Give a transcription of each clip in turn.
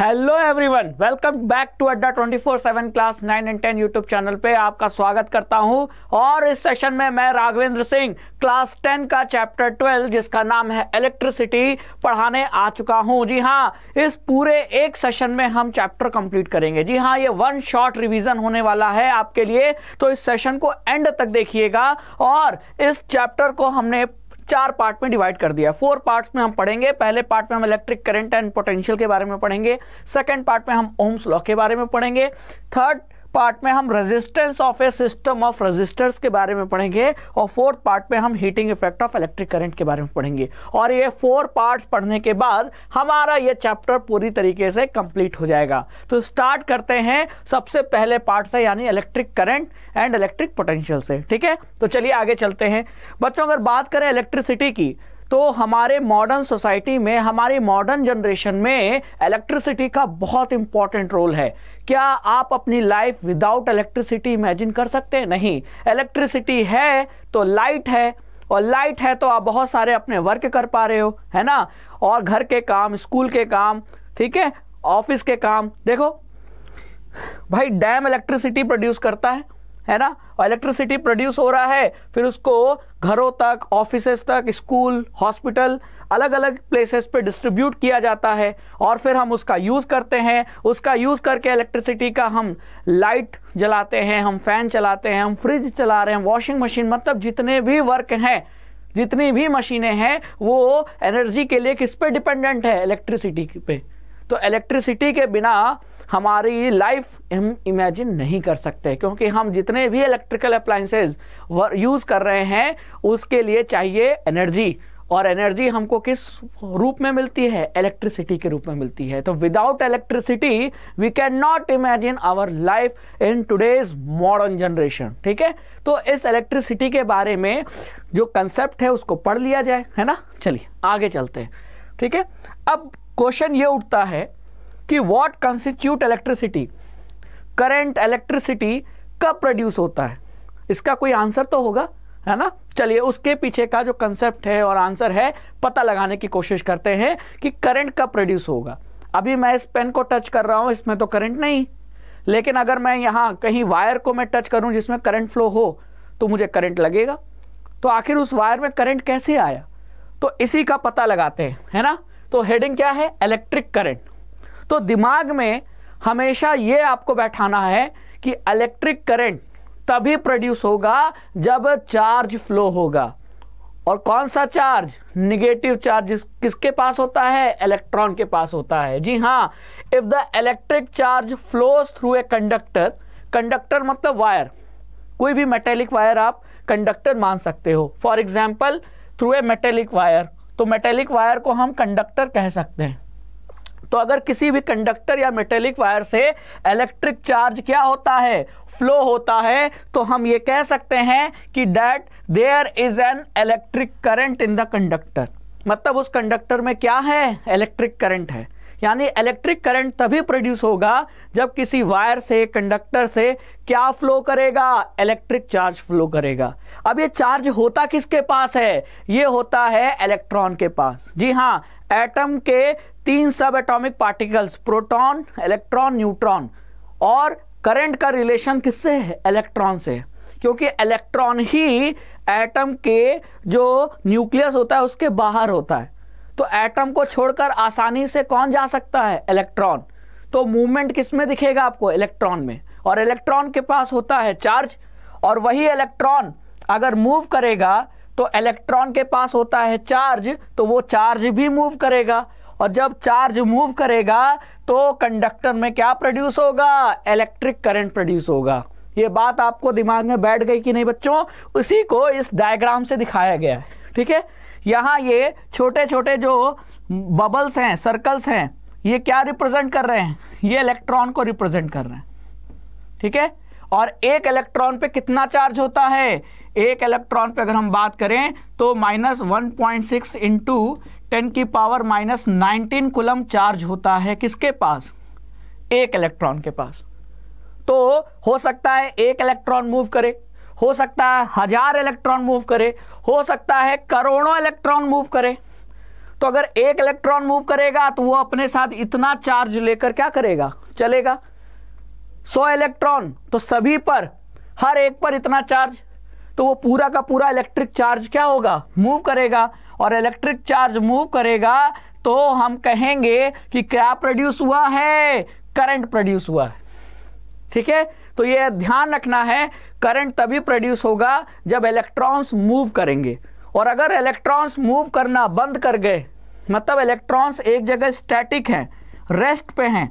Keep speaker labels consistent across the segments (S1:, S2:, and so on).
S1: hello everyone welcome back to Adda 24/7 class 9 and 10 YouTube channel पे आपका स्वागत करता हूं और इस सेशन में मैं राघवेंद्र सिंह क्लास 10 का चैप्टर 12 जिसका नाम है इलेक्ट्रिसिटी पढ़ाने आ चुका हूं जी हां इस पूरे एक सेशन में हम चैप्टर कंप्लीट करेंगे जी हां ये वन शॉर्ट रिविजन होने वाला है आपके लिए तो इस सेशन को एंड तक देखिएगा और इस चैप्टर को हमने चार पार्ट में डिवाइड कर दिया फोर पार्ट्स में हम पढ़ेंगे पहले पार्ट में हम इलेक्ट्रिक करंट एंड पोटेंशियल के बारे में पढ़ेंगे सेकेंड पार्ट में हम ओम्स लॉ के बारे में पढ़ेंगे थर्ड पार्ट में हम resistance of a system of resistors के बारे में पढ़ेंगे और फोर्थ पार्ट में हम heating effect of electric current के बारे में पढ़ेंगे और ये फोर पार्ट्स पढ़ने के बाद हमारा ये चैप्टर पूरी तरीके से कंप्लीट हो जाएगा तो स्टार्ट करते हैं सबसे पहले पार्ट से यानी electric current and electric potential से ठीक है तो चलिए आगे चलते हैं बच्चों अगर बात करें इलेक्ट्रिसिटी की तो हमारे मॉडर्न सोसाइटी में हमारे मॉडर्न जनरेशन में इलेक्ट्रिसिटी का बहुत इंपॉर्टेंट रोल है क्या आप अपनी लाइफ विदाउट इलेक्ट्रिसिटी इमेजिन कर सकते हैं नहीं इलेक्ट्रिसिटी है तो लाइट है और लाइट है तो आप बहुत सारे अपने वर्क कर पा रहे हो है ना और घर के काम स्कूल के काम ठीक है ऑफिस के काम देखो भाई डैम इलेक्ट्रिसिटी प्रोड्यूस करता है है ना और इलेक्ट्रिसिटी प्रोड्यूस हो रहा है फिर उसको घरों तक ऑफिसेस तक स्कूल हॉस्पिटल अलग अलग प्लेसेस पे डिस्ट्रीब्यूट किया जाता है और फिर हम उसका यूज़ करते हैं उसका यूज़ करके इलेक्ट्रिसिटी का हम लाइट जलाते हैं हम फैन चलाते हैं हम फ्रिज चला रहे हैं वॉशिंग मशीन मतलब जितने भी वर्क हैं जितनी भी मशीनें हैं वो एनर्जी के लिए किस पे डिपेंडेंट है इलेक्ट्रिसिटी पे तो इलेक्ट्रिसिटी के बिना हमारी लाइफ हम इमेजिन नहीं कर सकते क्योंकि हम जितने भी इलेक्ट्रिकल अप्लाइंसेज यूज़ कर रहे हैं उसके लिए चाहिए एनर्जी और एनर्जी हमको किस रूप में मिलती है इलेक्ट्रिसिटी के रूप में मिलती है तो without electricity we can not imagine our life in today's modern generation ठीक है तो इस इलेक्ट्रिसिटी के बारे में जो कंसेप्ट है उसको पढ़ लिया जाए है ना चलिए आगे चलते हैं ठीक है अब क्वेश्चन ये उठता है कि what constitute electricity current electricity कब प्रोड्यूस होता है इसका कोई आंसर तो होगा है ना चलिए उसके पीछे का जो कंसेप्ट है और आंसर है पता लगाने की कोशिश करते हैं कि करंट कब प्रोड्यूस होगा अभी मैं इस पेन को टच कर रहा हूँ इसमें तो करंट नहीं लेकिन अगर मैं यहां कहीं वायर को मैं टच करूँ जिसमें करंट फ्लो हो तो मुझे करंट लगेगा तो आखिर उस वायर में करंट कैसे आया तो इसी का पता लगाते हैं है ना तो हेडिंग क्या है इलेक्ट्रिक करंट तो दिमाग में हमेशा ये आपको बैठाना है कि इलेक्ट्रिक करंट तभी प्रोड्यूस होगा जब चार्ज फ्लो होगा और कौन सा चार्ज निगेटिव चार्ज किसके पास होता है इलेक्ट्रॉन के पास होता है जी हाँ if the electric charge flows through a conductor conductor मतलब वायर कोई भी मेटेलिक वायर आप कंडक्टर मान सकते हो for example through a metallic wire तो मेटेलिक वायर को हम कंडक्टर कह सकते हैं तो अगर किसी भी कंडक्टर या मेटेलिक वायर से इलेक्ट्रिक चार्ज क्या होता है फ्लो होता है तो हम ये कह सकते हैं कि that there is an electric current in the conductor मतलब उस कंडक्टर में क्या है इलेक्ट्रिक करंट है यानी इलेक्ट्रिक करंट तभी प्रोड्यूस होगा जब किसी वायर से कंडक्टर से क्या फ्लो करेगा इलेक्ट्रिक चार्ज फ्लो करेगा अब ये चार्ज होता किसके पास है ये होता है इलेक्ट्रॉन के पास जी हाँ एटम के तीन subatomic particles proton electron neutron और करंट का रिलेशन किससे है इलेक्ट्रॉन से क्योंकि इलेक्ट्रॉन ही एटम के जो न्यूक्लियस होता है उसके बाहर होता है तो एटम को छोड़कर आसानी से कौन जा सकता है इलेक्ट्रॉन तो मूवमेंट किस में दिखेगा आपको इलेक्ट्रॉन में और इलेक्ट्रॉन के पास होता है चार्ज और वही इलेक्ट्रॉन अगर मूव करेगा तो इलेक्ट्रॉन के पास होता है चार्ज तो वो चार्ज भी मूव करेगा और जब चार्ज मूव करेगा तो कंडक्टर में क्या प्रोड्यूस होगा इलेक्ट्रिक करंट प्रोड्यूस होगा ये बात आपको दिमाग में बैठ गई कि नहीं बच्चों उसी को इस डायग्राम से दिखाया गया है ठीक है यहाँ ये छोटे छोटे जो बबल्स हैं सर्कल्स हैं ये क्या रिप्रेजेंट कर रहे हैं ये इलेक्ट्रॉन को रिप्रेजेंट कर रहे हैं ठीक है और एक इलेक्ट्रॉन पे कितना चार्ज होता है एक इलेक्ट्रॉन पे अगर हम बात करें तो minus one point six into ten की power minus nineteen coulomb charge होता है किसके पास एक इलेक्ट्रॉन के पास तो हो सकता है एक इलेक्ट्रॉन मूव करे हो सकता है हजार इलेक्ट्रॉन मूव करे हो सकता है करोड़ों इलेक्ट्रॉन मूव करे तो अगर एक इलेक्ट्रॉन मूव करेगा तो वो अपने साथ इतना चार्ज लेकर क्या करेगा चलेगा सौ इलेक्ट्रॉन तो सभी पर हर एक पर इतना चार्ज तो वो पूरा का पूरा इलेक्ट्रिक चार्ज क्या होगा मूव करेगा और इलेक्ट्रिक चार्ज मूव करेगा तो हम कहेंगे कि क्या प्रोड्यूस हुआ है करंट प्रोड्यूस हुआ है ठीक है तो ये ध्यान रखना है करंट तभी प्रोड्यूस होगा जब इलेक्ट्रॉन्स मूव करेंगे और अगर इलेक्ट्रॉन्स मूव करना बंद कर गए मतलब इलेक्ट्रॉन्स एक जगह स्टैटिक हैं रेस्ट पे हैं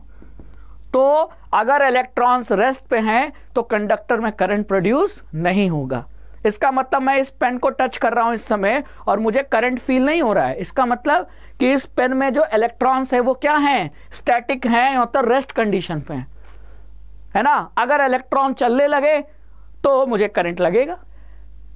S1: तो अगर इलेक्ट्रॉन्स रेस्ट पे हैं तो कंडक्टर में करंट प्रोड्यूस नहीं होगा इसका मतलब मैं इस पेन को टच कर रहा हूं इस समय और मुझे करंट फील नहीं हो रहा है इसका मतलब कि इस पेन में जो इलेक्ट्रॉन्स है वो क्या हैं स्टैटिक हैं या तो रेस्ट कंडीशन पे हैं है ना अगर इलेक्ट्रॉन चलने लगे तो मुझे करंट लगेगा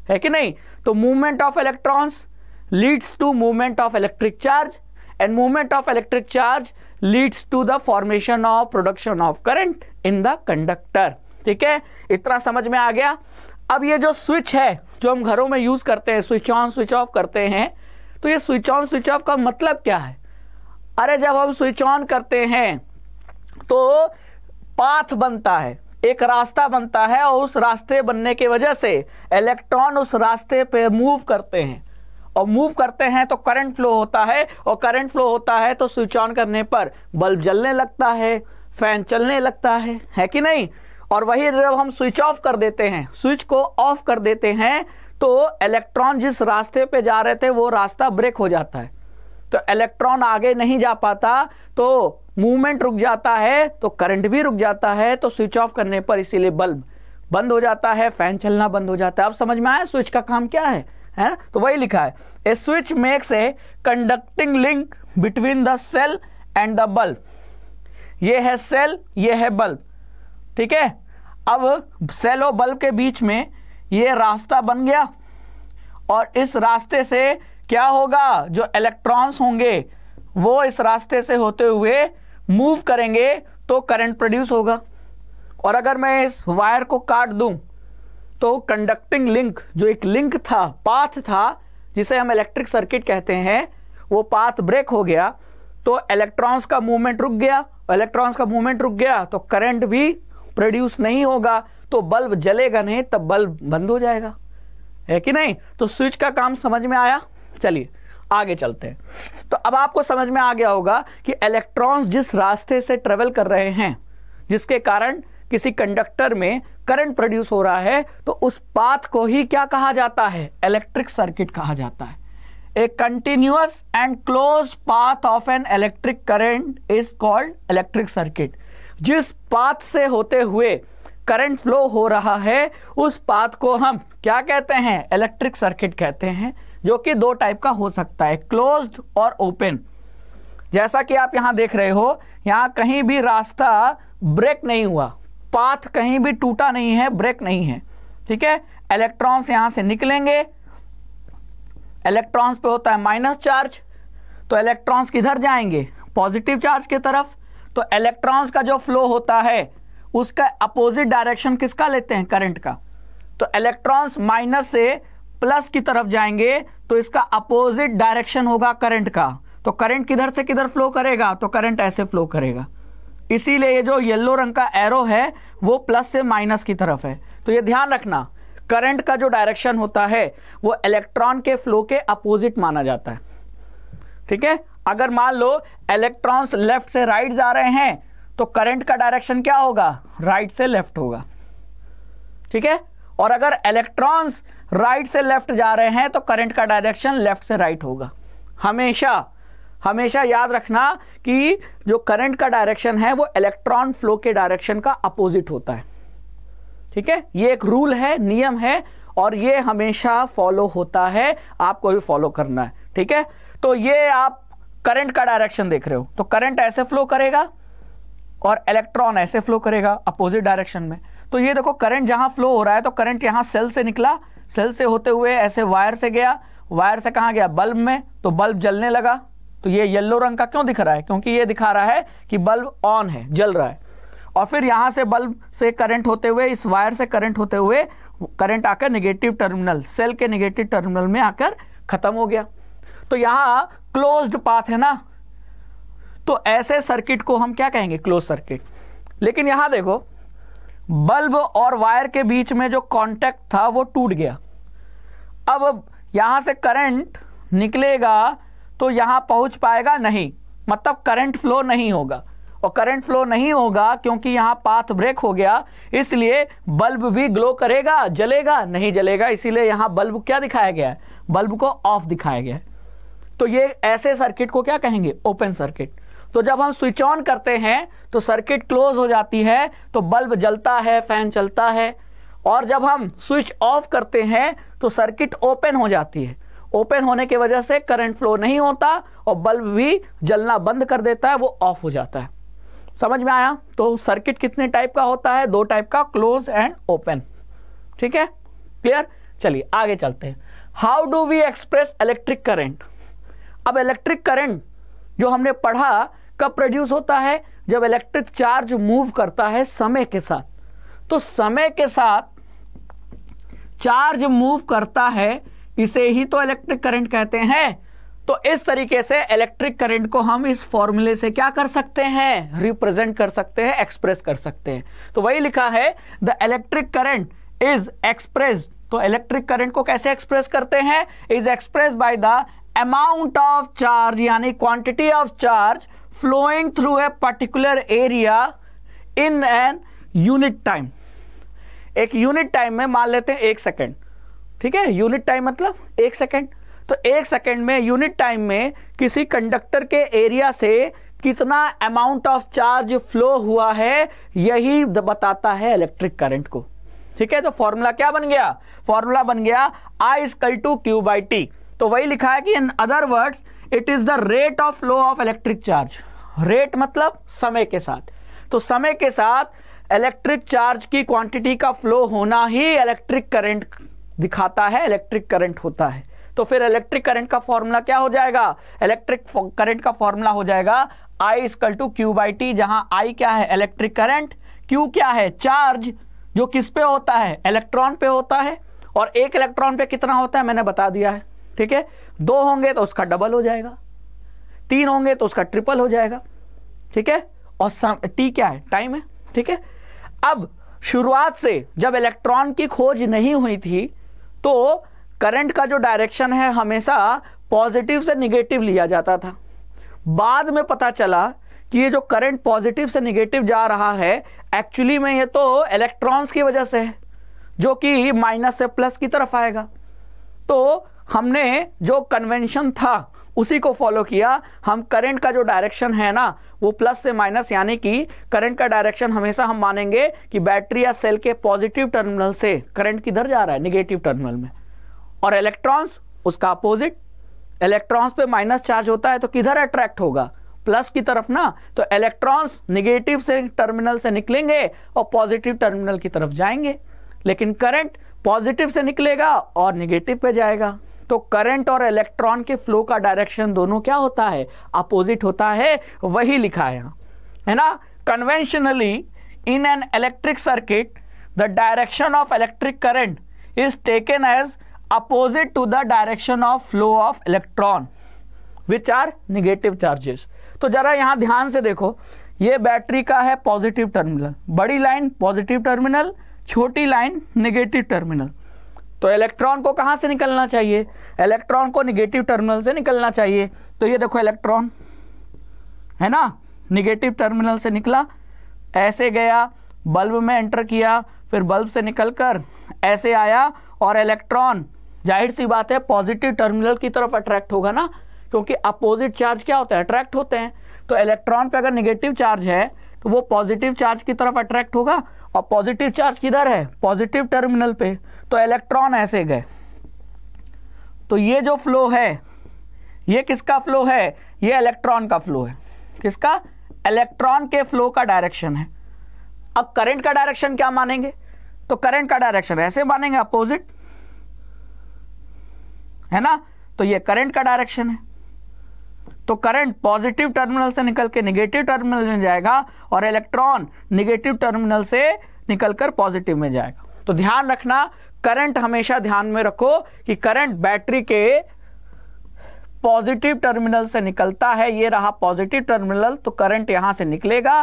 S1: है कि नहीं तो movement of electrons leads to movement of electric charge and movement of electric charge leads to the formation of production of current in the conductor ठीक है इतना समझ में आ गया अब ये जो स्विच है जो हम घरों में यूज़ करते हैं स्विच ऑन स्विच ऑफ करते हैं तो ये स्विच ऑन स्विच ऑफ का मतलब क्या है अरे जब हम स्विच ऑन करते हैं तो पाथ बनता है एक रास्ता बनता है और उस रास्ते बनने की वजह से इलेक्ट्रॉन उस रास्ते पे मूव करते हैं और मूव करते हैं तो करंट फ्लो होता है और करंट फ्लो होता है तो स्विच ऑन करने पर बल्ब जलने लगता है फैन चलने लगता है है कि नहीं और वही जब हम स्विच ऑफ कर देते हैं स्विच को ऑफ कर देते हैं तो इलेक्ट्रॉन जिस रास्ते पे जा रहे थे वो रास्ता ब्रेक हो जाता है तो इलेक्ट्रॉन आगे नहीं जा पाता तो मूवमेंट रुक जाता है तो करंट भी रुक जाता है तो स्विच ऑफ करने पर इसीलिए बल्ब बंद हो जाता है फैन चलना बंद हो जाता है अब समझ में आया स्विच का काम क्या है है ना तो वही लिखा है a switch makes a conducting link between the cell and the bulb ये है सेल ये है बल्ब ठीक है अब सेल और बल्ब के बीच में ये रास्ता बन गया और इस रास्ते से क्या होगा जो इलेक्ट्रॉन्स होंगे वो इस रास्ते से होते हुए मूव करेंगे तो करंट प्रोड्यूस होगा और अगर मैं इस वायर को काट दूं तो कंडक्टिंग लिंक जो एक लिंक था पाथ था जिसे हम इलेक्ट्रिक सर्किट कहते हैं वो पाथ ब्रेक हो गया तो इलेक्ट्रॉन्स का मूवमेंट रुक गया इलेक्ट्रॉन्स का मूवमेंट रुक गया तो करंट भी प्रोड्यूस नहीं होगा तो बल्ब जलेगा नहीं तब बल्ब बंद हो जाएगा है कि नहीं तो स्विच का काम समझ में आया चलिए आगे चलते हैं तो अब आपको समझ में आ गया होगा कि इलेक्ट्रॉन्स जिस रास्ते से ट्रेवल कर रहे हैं जिसके कारण किसी कंडक्टर में करंट प्रोड्यूस हो रहा है तो उस पाथ को ही क्या कहा जाता है इलेक्ट्रिक सर्किट कहा जाता है a continuous and close path of an electric current is called electric circuit जिस पाथ से होते हुए करंट फ्लो हो रहा है उस पाथ को हम क्या कहते हैं इलेक्ट्रिक सर्किट कहते हैं जो कि दो टाइप का हो सकता है क्लोज्ड और ओपन जैसा कि आप यहां देख रहे हो यहां कहीं भी रास्ता ब्रेक नहीं हुआ पाथ कहीं भी टूटा नहीं है ब्रेक नहीं है ठीक है इलेक्ट्रॉन्स यहां से निकलेंगे इलेक्ट्रॉन्स पे होता है माइनस चार्ज तो इलेक्ट्रॉन्स किधर जाएंगे पॉजिटिव चार्ज की तरफ तो इलेक्ट्रॉन्स का जो फ्लो होता है उसका अपोजिट डायरेक्शन किसका लेते हैं करंट का तो इलेक्ट्रॉन्स माइनस से प्लस की तरफ जाएंगे तो इसका अपोजिट डायरेक्शन होगा करंट का तो करंट किधर से किधर फ्लो करेगा तो करंट ऐसे फ्लो करेगा इसीलिए ये जो येलो रंग का एरो है वो प्लस से माइनस की तरफ है तो ये ध्यान रखना करंट का जो डायरेक्शन होता है वो इलेक्ट्रॉन के फ्लो के अपोजिट माना जाता है ठीक है अगर मान लो इलेक्ट्रॉन्स लेफ्ट से राइट जा रहे हैं तो करंट का डायरेक्शन क्या होगा राइट से लेफ्ट होगा ठीक है और अगर इलेक्ट्रॉन्स राइट से लेफ्ट जा रहे हैं तो करंट का डायरेक्शन लेफ्ट से राइट होगा हमेशा हमेशा याद रखना कि जो करंट का डायरेक्शन है वो इलेक्ट्रॉन फ्लो के डायरेक्शन का अपोजिट होता है ठीक है ये एक रूल है नियम है और ये हमेशा फॉलो होता है आपको भी फॉलो करना है ठीक है तो ये आप करंट का डायरेक्शन देख रहे हो तो करंट ऐसे फ्लो करेगा और इलेक्ट्रॉन ऐसे फ्लो करेगा अपोजिट डायरेक्शन में तो ये देखो करंट जहां फ्लो हो रहा है तो करंट यहां सेल से निकला सेल से होते हुए ऐसे वायर से गया वायर से कहा गया बल्ब में तो बल्ब जलने लगा तो ये येलो रंग का क्यों दिख रहा है क्योंकि ये दिखा रहा है कि बल्ब ऑन है जल रहा है और फिर यहां से बल्ब से करंट होते हुए इस वायर से करंट होते हुए करंट आकर निगेटिव टर्मिनल सेल के निगेटिव टर्मिनल में आकर खत्म हो गया तो यहां क्लोज्ड पाथ है ना तो ऐसे सर्किट को हम क्या कहेंगे क्लोज सर्किट लेकिन यहां देखो बल्ब और वायर के बीच में जो कॉन्टेक्ट था वो टूट गया अब यहाँ से करंट निकलेगा तो यहाँ पहुँच पाएगा नहीं मतलब करंट फ्लो नहीं होगा और करंट फ्लो नहीं होगा क्योंकि यहाँ पाथ ब्रेक हो गया इसलिए बल्ब भी ग्लो करेगा जलेगा नहीं जलेगा इसीलिए यहाँ बल्ब क्या दिखाया गया है बल्ब को ऑफ दिखाया गया है तो ये ऐसे सर्किट को क्या कहेंगे ओपन सर्किट तो जब हम स्विच ऑन करते हैं तो सर्किट क्लोज हो जाती है तो बल्ब जलता है फैन चलता है और जब हम स्विच ऑफ करते हैं तो सर्किट ओपन हो जाती है ओपन होने की वजह से करंट फ्लो नहीं होता और बल्ब भी जलना बंद कर देता है वो ऑफ हो जाता है समझ में आया तो सर्किट कितने टाइप का होता है दो टाइप का क्लोज एंड ओपन ठीक है क्लियर चलिए आगे चलते हैं how do we express electric current अब इलेक्ट्रिक करंट जो हमने पढ़ा कब प्रोड्यूस होता है जब इलेक्ट्रिक चार्ज मूव करता है समय के साथ तो समय के साथ चार्ज मूव करता है इसे ही तो इलेक्ट्रिक करंट कहते हैं तो इस तरीके से इलेक्ट्रिक करंट को हम इस फॉर्मूले से क्या कर सकते हैं रिप्रेजेंट कर सकते हैं एक्सप्रेस कर सकते हैं तो वही लिखा है the electric current is express तो इलेक्ट्रिक करंट को कैसे एक्सप्रेस करते हैं is express by the amount of charge यानी quantity of charge flowing through a particular area in an unit time एक यूनिट टाइम में मान लेते हैं एक सेकेंड ठीक है यूनिट टाइम मतलब एक सेकेंड तो एक सेकेंड में यूनिट टाइम में किसी कंडक्टर के एरिया से कितना अमाउंट ऑफ चार्ज फ्लो हुआ है यही बताता है इलेक्ट्रिक करंट को ठीक है तो फॉर्मूला क्या बन गया फॉर्मूला बन गया I equal to Q by T तो वही लिखा है कि in other words it is the rate of flow of electric charge rate मतलब समय के साथ तो समय के साथ इलेक्ट्रिक चार्ज की क्वांटिटी का फ्लो होना ही इलेक्ट्रिक करंट दिखाता है इलेक्ट्रिक करंट होता है तो फिर इलेक्ट्रिक करंट का फॉर्मूला क्या हो जाएगा इलेक्ट्रिक करंट का फॉर्मूला हो जाएगा I equal to Q by T जहां आई क्या है इलेक्ट्रिक करंट क्यू क्या है चार्ज जो किस पे होता है इलेक्ट्रॉन पे होता है और एक इलेक्ट्रॉन पे कितना होता है मैंने बता दिया है ठीक है दो होंगे तो उसका डबल हो जाएगा तीन होंगे तो उसका ट्रिपल हो जाएगा ठीक है और टी क्या है टाइम है ठीक है अब शुरुआत से जब इलेक्ट्रॉन की खोज नहीं हुई थी तो करंट का जो डायरेक्शन है हमेशा पॉजिटिव से निगेटिव लिया जाता था बाद में पता चला कि ये जो करंट पॉजिटिव से निगेटिव जा रहा है एक्चुअली में ये तो इलेक्ट्रॉन्स की वजह से है जो कि माइनस से प्लस की तरफ आएगा तो हमने जो कन्वेंशन था उसी को फॉलो किया हम करंट का जो डायरेक्शन है ना वो प्लस से माइनस यानी कि करंट का डायरेक्शन हमेशा हम मानेंगे कि बैटरी या सेल के पॉजिटिव टर्मिनल से करंट किधर जा रहा है निगेटिव टर्मिनल में और इलेक्ट्रॉन्स उसका अपोजिट इलेक्ट्रॉन्स पे माइनस चार्ज होता है तो किधर अट्रैक्ट होगा प्लस की तरफ ना तो इलेक्ट्रॉन्स निगेटिव से टर्मिनल से निकलेंगे और पॉजिटिव टर्मिनल की तरफ जाएंगे लेकिन करंट पॉजिटिव से निकलेगा और निगेटिव पे जाएगा तो करंट और इलेक्ट्रॉन के फ्लो का डायरेक्शन दोनों क्या होता है अपोजिट होता है वही लिखा है है ना conventionally in an electric circuit the direction of electric current is taken as opposite to the direction of flow of electron which are negative charges तो जरा यहां ध्यान से देखो ये बैटरी का है पॉजिटिव टर्मिनल बड़ी लाइन पॉजिटिव टर्मिनल छोटी लाइन नेगेटिव टर्मिनल तो इलेक्ट्रॉन को कहाँ से निकलना चाहिए इलेक्ट्रॉन को निगेटिव टर्मिनल से निकलना चाहिए तो ये देखो इलेक्ट्रॉन है ना निगेटिव टर्मिनल से निकला ऐसे गया बल्ब में एंटर किया फिर बल्ब से निकलकर ऐसे आया और इलेक्ट्रॉन जाहिर सी बात है पॉजिटिव टर्मिनल की तरफ अट्रैक्ट होगा ना क्योंकि अपोजिट चार्ज क्या होता है अट्रैक्ट होते हैं तो इलेक्ट्रॉन पे अगर निगेटिव चार्ज है तो वो पॉजिटिव चार्ज की तरफ अट्रैक्ट होगा और पॉजिटिव चार्ज किधर है पॉजिटिव टर्मिनल पे तो इलेक्ट्रॉन ऐसे गए तो ये जो फ्लो है ये किसका फ्लो है ये इलेक्ट्रॉन का फ्लो है किसका इलेक्ट्रॉन के फ्लो का डायरेक्शन है अब करंट का डायरेक्शन क्या मानेंगे तो करंट का डायरेक्शन ऐसे मानेंगे अपोजिट है ना तो ये करंट का डायरेक्शन है तो करंट पॉजिटिव टर्मिनल से निकल के निगेटिव टर्मिनल में जाएगा और इलेक्ट्रॉन निगेटिव टर्मिनल से निकलकर पॉजिटिव में जाएगा तो ध्यान रखना करंट हमेशा ध्यान में रखो कि करंट बैटरी के पॉजिटिव टर्मिनल से निकलता है ये रहा पॉजिटिव टर्मिनल तो करंट यहां से निकलेगा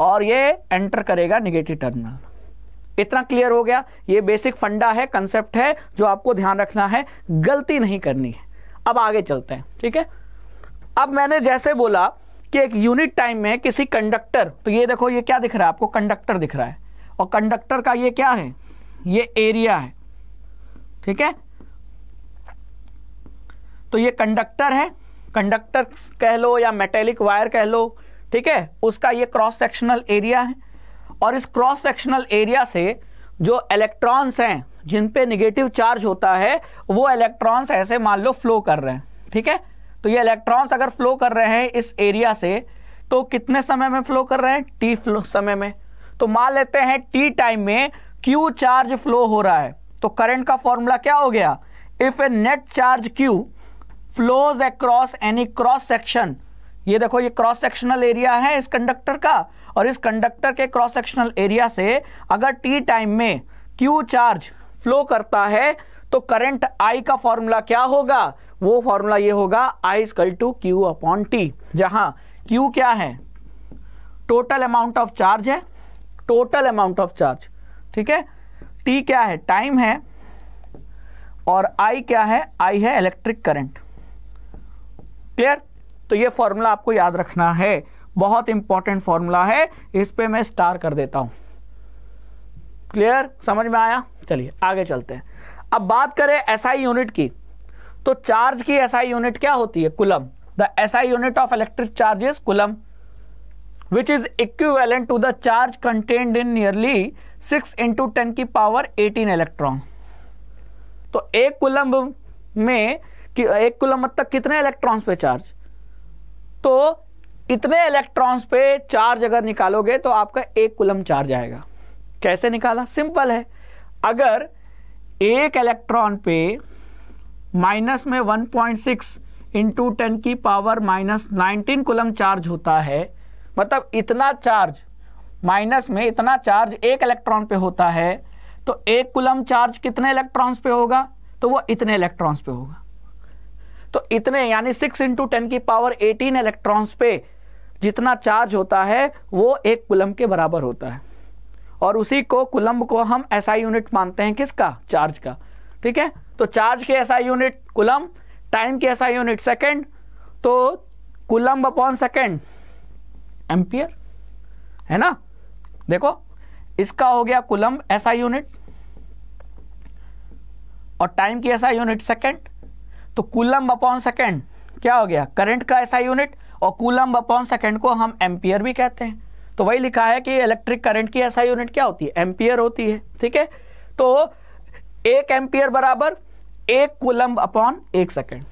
S1: और ये एंटर करेगा निगेटिव टर्मिनल इतना क्लियर हो गया ये बेसिक फंडा है कंसेप्ट है जो आपको ध्यान रखना है गलती नहीं करनी है अब आगे चलते हैं ठीक है अब मैंने जैसे बोला कि एक यूनिट टाइम में किसी कंडक्टर तो ये देखो ये क्या दिख रहा है आपको कंडक्टर दिख रहा है और कंडक्टर का ये क्या है ये एरिया है ठीक है तो ये कंडक्टर है कंडक्टर कह लो या मेटेलिक वायर कह लो ठीक है उसका ये क्रॉस सेक्शनल एरिया है और इस क्रॉस सेक्शनल एरिया से जो इलेक्ट्रॉन्स हैं जिन पे निगेटिव चार्ज होता है वो इलेक्ट्रॉन्स ऐसे मान लो फ्लो कर रहे हैं ठीक है तो ये इलेक्ट्रॉन्स अगर फ्लो कर रहे हैं इस एरिया से तो कितने समय में फ्लो कर रहे हैं टी फ्लो समय में तो मान लेते हैं टी टाइम में क्यू चार्ज फ्लो हो रहा है तो करंट का फॉर्मूला क्या हो गया if a net charge Q flows across any cross section ये देखो ये क्रॉस सेक्शनल एरिया है इस कंडक्टर का और इस कंडक्टर के क्रॉस सेक्शनल एरिया से अगर टी टाइम में क्यू चार्ज फ्लो करता है तो करंट आई का फॉर्मूला क्या होगा वो फॉर्मूला ये होगा I equal to Q upon T जहां क्यू क्या है टोटल अमाउंट ऑफ चार्ज है टोटल अमाउंट ऑफ चार्ज ठीक है टी क्या है टाइम है और आई क्या है आई है इलेक्ट्रिक करंट क्लियर तो ये फॉर्मूला आपको याद रखना है बहुत इंपॉर्टेंट फॉर्मूला है इस पर मैं स्टार कर देता हूं क्लियर समझ में आया चलिए आगे चलते हैं अब बात करें एसआई यूनिट की तो चार्ज की एसआई यूनिट क्या होती है coulomb the SI unit of electric charge is coulomb which is equivalent to the charge contained in nearly six into ten की पावर एटीन इलेक्ट्रॉन तो एक कुलम में कि एक कुलम मतलब कितने इलेक्ट्रॉन्स पे चार्ज तो इतने इलेक्ट्रॉन्स पे चार्ज अगर निकालोगे तो आपका एक कुलम चार्ज आएगा कैसे निकाला सिंपल है अगर एक इलेक्ट्रॉन पे माइनस में 1.6 पॉइंट सिक्स इंटू टेन की power minus nineteen coulomb charge होता है मतलब इतना चार्ज माइनस में इतना चार्ज एक इलेक्ट्रॉन पे होता है तो एक कुलम चार्ज कितने इलेक्ट्रॉन्स पे होगा तो वो इतने इलेक्ट्रॉन्स पे होगा तो इतने यानी सिक्स इंटू टेन की पावर एटीन इलेक्ट्रॉन्स पे जितना चार्ज होता है वो एक कुलम के बराबर होता है और उसी को कुलम्ब को हम ऐसा यूनिट मानते हैं किसका चार्ज का ठीक है तो चार्ज के ऐसा यूनिट कुलम टाइम के ऐसा यूनिट सेकेंड तो कुलम अपॉन सेकेंड एम्पियर है ना देखो इसका हो गया कुलम ऐसा यूनिट और टाइम की ऐसा यूनिट सेकेंड तो कुलम अपॉन सेकेंड क्या हो गया करंट का ऐसा यूनिट और कुलम अपॉन सेकेंड को हम एम्पियर भी कहते हैं तो वही लिखा है कि इलेक्ट्रिक करंट की ऐसा यूनिट क्या होती है एम्पियर होती है ठीक है तो एक एम्पियर बराबर एक कुलम्ब अपॉन एक सेकेंड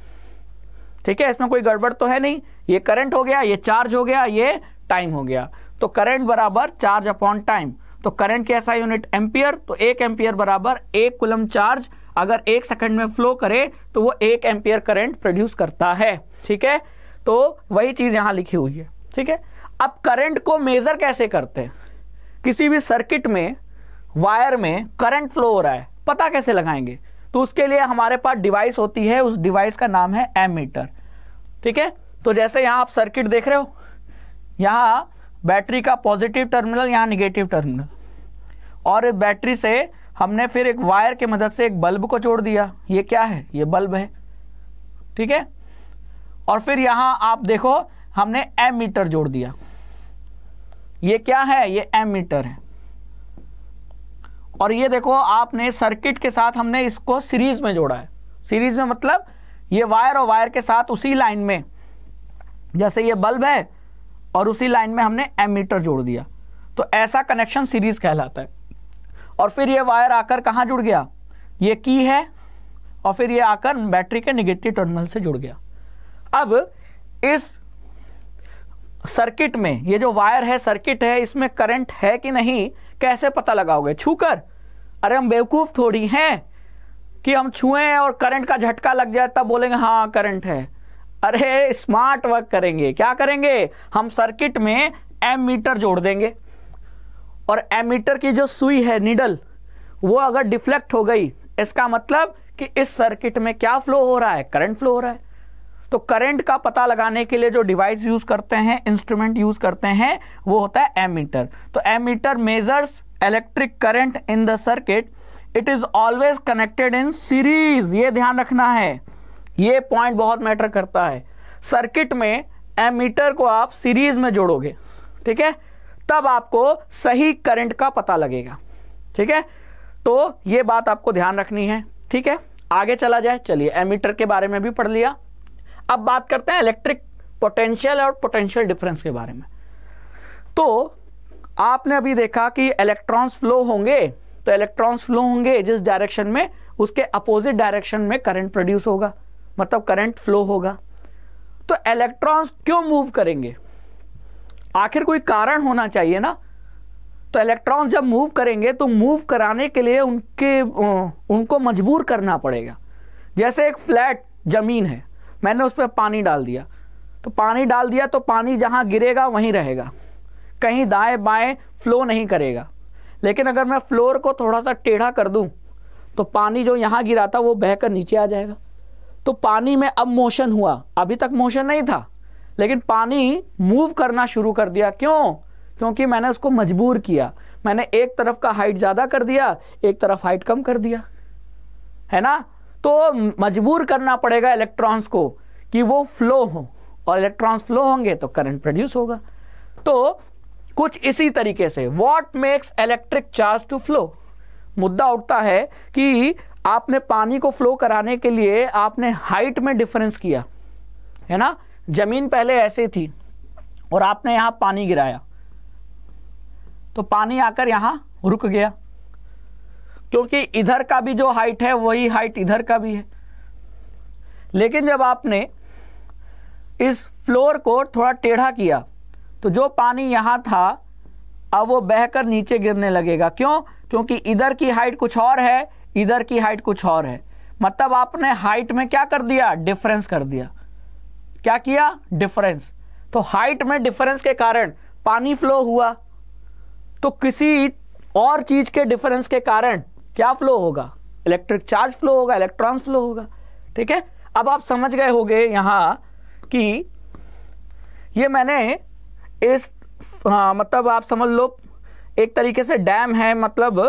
S1: ठीक है इसमें कोई गड़बड़ तो है नहीं ये करंट हो गया ये चार्ज हो गया ये टाइम हो गया तो करंट बराबर चार्ज अपॉन टाइम तो करंट कैसा यूनिट एम्पियर तो एक एम्पियर बराबर एक कुलम चार्ज अगर एक सेकंड में फ्लो करे तो वो एक एम्पियर करंट प्रोड्यूस करता है ठीक है तो वही चीज़ यहां लिखी हुई है ठीक है अब करंट को मेज़र कैसे करते हैं किसी भी सर्किट में वायर में करंट फ्लो हो रहा है पता कैसे लगाएंगे तो उसके लिए हमारे पास डिवाइस होती है उस डिवाइस का नाम है एमीटर ठीक है तो जैसे यहाँ आप सर्किट देख रहे हो यहाँ बैटरी का पॉजिटिव टर्मिनल यहाँ निगेटिव टर्मिनल और बैटरी से हमने फिर एक वायर की मदद से एक बल्ब को जोड़ दिया ये क्या है ये बल्ब है ठीक है और फिर यहाँ आप देखो हमने एम मीटर जोड़ दिया ये क्या है ये एम मीटर है और ये देखो आपने सर्किट के साथ हमने इसको सीरीज में जोड़ा है सीरीज में मतलब ये वायर और वायर के साथ उसी लाइन में जैसे ये बल्ब है और उसी लाइन में हमने एमीटर जोड़ दिया तो ऐसा कनेक्शन सीरीज कहलाता है और फिर ये वायर आकर कहाँ जुड़ गया ये की है और फिर ये आकर बैटरी के निगेटिव टर्मिनल से जुड़ गया अब इस सर्किट में ये जो वायर है सर्किट है इसमें करंट है कि नहीं कैसे पता लगाओगे छूकर अरे हम बेवकूफ़ थोड़ी हैं कि हम छुएं और करंट का झटका लग जाए तब बोलेंगे हाँ करंट है अरे स्मार्ट वर्क करेंगे क्या करेंगे हम सर्किट में एम मीटर जोड़ देंगे और एम मीटर की जो सुई है निडल वो अगर डिफ्लेक्ट हो गई इसका मतलब कि इस सर्किट में क्या फ्लो हो रहा है करंट फ्लो हो रहा है तो करंट का पता लगाने के लिए जो डिवाइस यूज करते हैं इंस्ट्रूमेंट यूज करते हैं वो होता है एमीटर तो ammeter measures electric current in the circuit it is always connected in series ये ध्यान रखना है ये पॉइंट बहुत मैटर करता है सर्किट में एमीटर को आप सीरीज में जोड़ोगे ठीक है तब आपको सही करंट का पता लगेगा ठीक है तो ये बात आपको ध्यान रखनी है ठीक है आगे चला जाए चलिए एमीटर के बारे में भी पढ़ लिया अब बात करते हैं इलेक्ट्रिक पोटेंशियल और पोटेंशियल डिफरेंस के बारे में तो आपने अभी देखा कि इलेक्ट्रॉन्स फ्लो होंगे तो इलेक्ट्रॉन्स फ्लो होंगे जिस डायरेक्शन में उसके अपोजिट डायरेक्शन में करंट प्रोड्यूस होगा मतलब करंट फ्लो होगा तो इलेक्ट्रॉन्स क्यों मूव करेंगे आखिर कोई कारण होना चाहिए ना तो इलेक्ट्रॉन्स जब मूव करेंगे तो मूव कराने के लिए उनके उनको मजबूर करना पड़ेगा जैसे एक फ्लैट ज़मीन है मैंने उस पर पानी डाल दिया तो पानी डाल दिया तो पानी जहाँ गिरेगा वहीं रहेगा कहीं दाएं बाएं फ्लो नहीं करेगा लेकिन अगर मैं फ्लोर को थोड़ा सा टेढ़ा कर दूं तो पानी जो यहाँ गिरा था वो बहकर नीचे आ जाएगा तो पानी में अब मोशन हुआ अभी तक मोशन नहीं था लेकिन पानी मूव करना शुरू कर दिया क्यों क्योंकि मैंने उसको मजबूर किया मैंने एक तरफ का हाइट ज़्यादा कर दिया एक तरफ हाइट कम कर दिया है ना तो मजबूर करना पड़ेगा इलेक्ट्रॉन्स को कि वो फ्लो हो और इलेक्ट्रॉन्स फ्लो होंगे तो करंट प्रोड्यूस होगा तो कुछ इसी तरीके से what makes electric charge to flow मुद्दा उठता है कि आपने पानी को फ्लो कराने के लिए आपने हाइट में डिफरेंस किया है ना जमीन पहले ऐसे थी और आपने यहां पानी गिराया तो पानी आकर यहां रुक गया क्योंकि इधर का भी जो हाइट है वही हाइट इधर का भी है लेकिन जब आपने इस फ्लोर को थोड़ा टेढ़ा किया तो जो पानी यहाँ था अब वो बहकर नीचे गिरने लगेगा क्यों क्योंकि इधर की हाइट कुछ और है इधर की हाइट कुछ और है मतलब आपने हाइट में क्या कर दिया डिफरेंस कर दिया क्या किया डिफरेंस तो हाइट में डिफरेंस के कारण पानी फ्लो हुआ तो किसी और चीज़ के डिफरेंस के कारण क्या फ्लो होगा इलेक्ट्रिक चार्ज फ्लो होगा इलेक्ट्रॉन्स फ्लो होगा ठीक है अब आप समझ गए होंगे यहाँ कि ये मैंने इस आ, हाँ, मतलब आप समझ लो एक तरीके से डैम है मतलब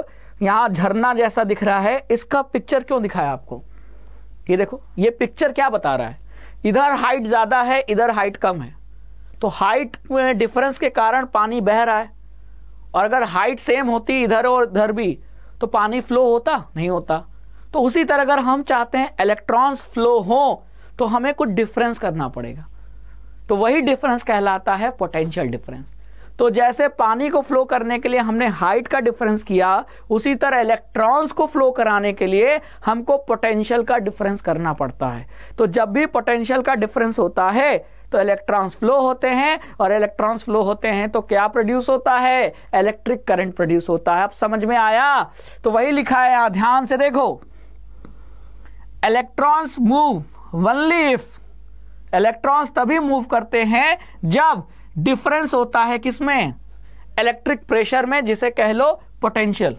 S1: यहां झरना जैसा दिख रहा है इसका पिक्चर क्यों दिखाया आपको ये देखो ये पिक्चर क्या बता रहा है इधर हाइट ज़्यादा है इधर हाइट कम है तो हाइट में डिफरेंस के कारण पानी बह रहा है और अगर हाइट सेम होती इधर और इधर भी तो पानी फ्लो होता नहीं होता तो उसी तरह अगर हम चाहते हैं इलेक्ट्रॉन्स फ्लो हो तो हमें कुछ डिफरेंस करना पड़ेगा तो वही डिफरेंस कहलाता है पोटेंशियल डिफरेंस तो जैसे पानी को फ्लो करने के लिए हमने हाइट का डिफरेंस किया उसी तरह इलेक्ट्रॉन्स को फ्लो कराने के लिए हमको पोटेंशियल का डिफरेंस करना पड़ता है तो जब भी पोटेंशियल का डिफरेंस होता है तो इलेक्ट्रॉन्स फ्लो होते हैं और इलेक्ट्रॉन्स फ्लो होते हैं तो क्या प्रोड्यूस होता है इलेक्ट्रिक करंट प्रोड्यूस होता है अब समझ में आया तो वही लिखा है यहां ध्यान से देखो electrons move only if electrons तभी मूव करते हैं जब डिफरेंस होता है किसमें इलेक्ट्रिक प्रेशर में जिसे कह लो पोटेंशियल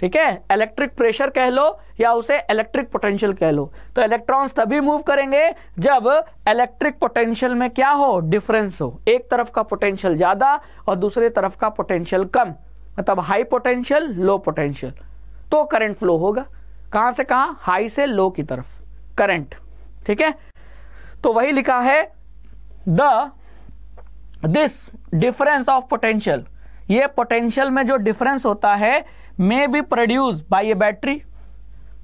S1: ठीक है इलेक्ट्रिक प्रेशर कह लो या उसे इलेक्ट्रिक पोटेंशियल कह लो तो इलेक्ट्रॉन्स तभी मूव करेंगे जब इलेक्ट्रिक पोटेंशियल में क्या हो डिफरेंस हो एक तरफ का पोटेंशियल ज़्यादा और दूसरे तरफ का पोटेंशियल कम मतलब हाई पोटेंशियल लो पोटेंशियल तो करंट फ्लो होगा कहां से कहां हाई से लो की तरफ करंट ठीक है तो वही लिखा है the this difference of potential ये पोटेंशियल में जो डिफरेंस होता है may be produce by a battery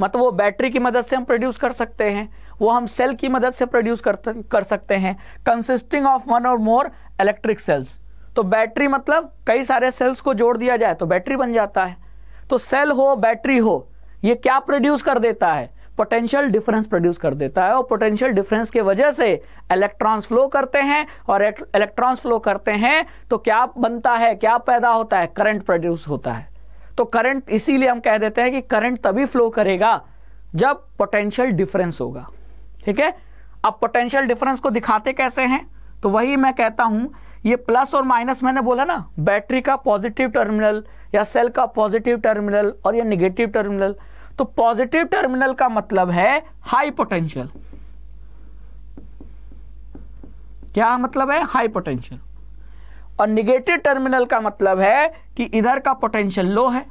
S1: मतलब वो बैटरी की मदद से हम प्रोड्यूस कर सकते हैं वो हम सेल की मदद से प्रोड्यूस कर कर सकते हैं कंसिस्टिंग ऑफ वन और मोर इलेक्ट्रिक सेल्स तो बैटरी मतलब कई सारे सेल्स को जोड़ दिया जाए तो बैटरी बन जाता है तो सेल हो बैटरी हो ये क्या प्रोड्यूस कर देता है पोटेंशियल डिफरेंस प्रोड्यूस कर देता है और पोटेंशियल डिफरेंस के वजह से इलेक्ट्रॉन्स फ्लो करते हैं और इलेक्ट्रॉन्स फ्लो करते हैं तो क्या बनता है क्या पैदा होता है करंट प्रोड्यूस होता है तो करंट इसीलिए हम कह देते हैं कि करंट तभी फ्लो करेगा जब पोटेंशियल डिफरेंस होगा ठीक है अब पोटेंशियल डिफरेंस को दिखाते कैसे हैं तो वही मैं कहता हूं ये प्लस और माइनस मैंने बोला ना बैटरी का पॉजिटिव टर्मिनल या सेल का पॉजिटिव टर्मिनल और ये निगेटिव टर्मिनल तो पॉजिटिव टर्मिनल का मतलब है हाई पोटेंशियल क्या मतलब है हाई पोटेंशियल और निगेटिव टर्मिनल का मतलब है कि इधर का पोटेंशियल लो है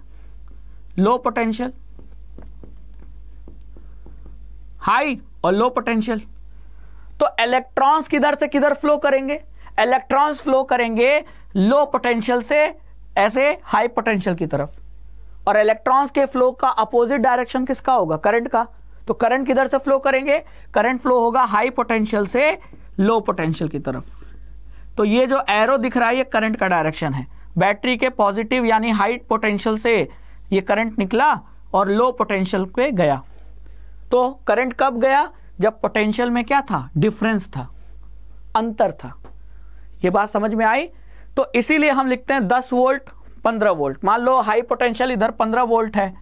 S1: लो पोटेंशियल हाई और लो पोटेंशियल तो इलेक्ट्रॉन्स किधर से किधर फ्लो करेंगे इलेक्ट्रॉन्स फ्लो करेंगे लो पोटेंशियल से ऐसे हाई पोटेंशियल की तरफ और इलेक्ट्रॉन्स के फ्लो का अपोजिट डायरेक्शन किसका होगा करंट का तो करंट किधर से फ्लो करेंगे करंट फ्लो होगा हाई पोटेंशियल से लो पोटेंशियल की तरफ तो ये जो एरो दिख रहा है ये करंट का डायरेक्शन है बैटरी के पॉजिटिव यानी हाई पोटेंशियल से ये करंट निकला और लो पोटेंशियल पे गया तो करंट कब गया जब पोटेंशियल में क्या था डिफरेंस था अंतर था ये बात समझ में आई तो इसीलिए हम लिखते हैं 10 वोल्ट पंद्रह वोल्ट मान लो हाई पोटेंशियल इधर पंद्रह वोल्ट है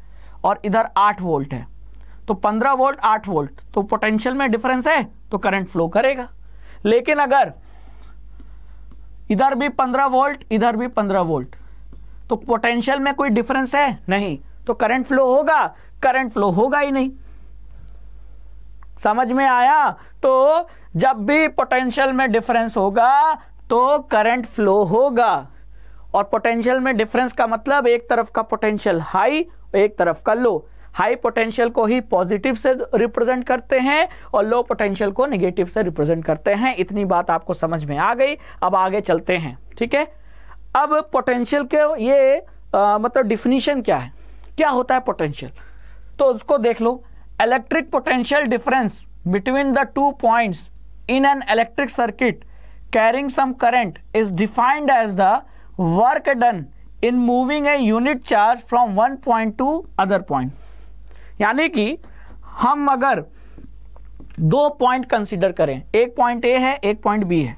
S1: और इधर आठ वोल्ट है तो पंद्रह वोल्ट आठ वोल्ट तो पोटेंशियल में डिफरेंस है तो करंट फ्लो करेगा लेकिन अगर इधर भी पंद्रह वोल्ट इधर भी पंद्रह वोल्ट तो पोटेंशियल में कोई डिफरेंस है नहीं तो करंट फ्लो होगा करंट फ्लो होगा ही नहीं समझ में आया तो जब भी पोटेंशियल में डिफरेंस होगा तो करंट फ्लो होगा और पोटेंशियल में डिफरेंस का मतलब एक तरफ का पोटेंशियल हाई और एक तरफ का लो हाई पोटेंशियल को ही पॉजिटिव से रिप्रेजेंट करते हैं और लो पोटेंशियल को नेगेटिव से रिप्रेजेंट करते हैं इतनी बात आपको समझ में आ गई अब आगे चलते हैं ठीक है अब पोटेंशियल के ये आ, मतलब डिफिनीशन क्या है क्या होता है पोटेंशियल तो उसको देख लो electric potential difference between the two points in an electric circuit carrying some current is defined as the work done in moving a unit charge from one point to other point यानी कि हम अगर दो point consider करें एक point A है एक point B है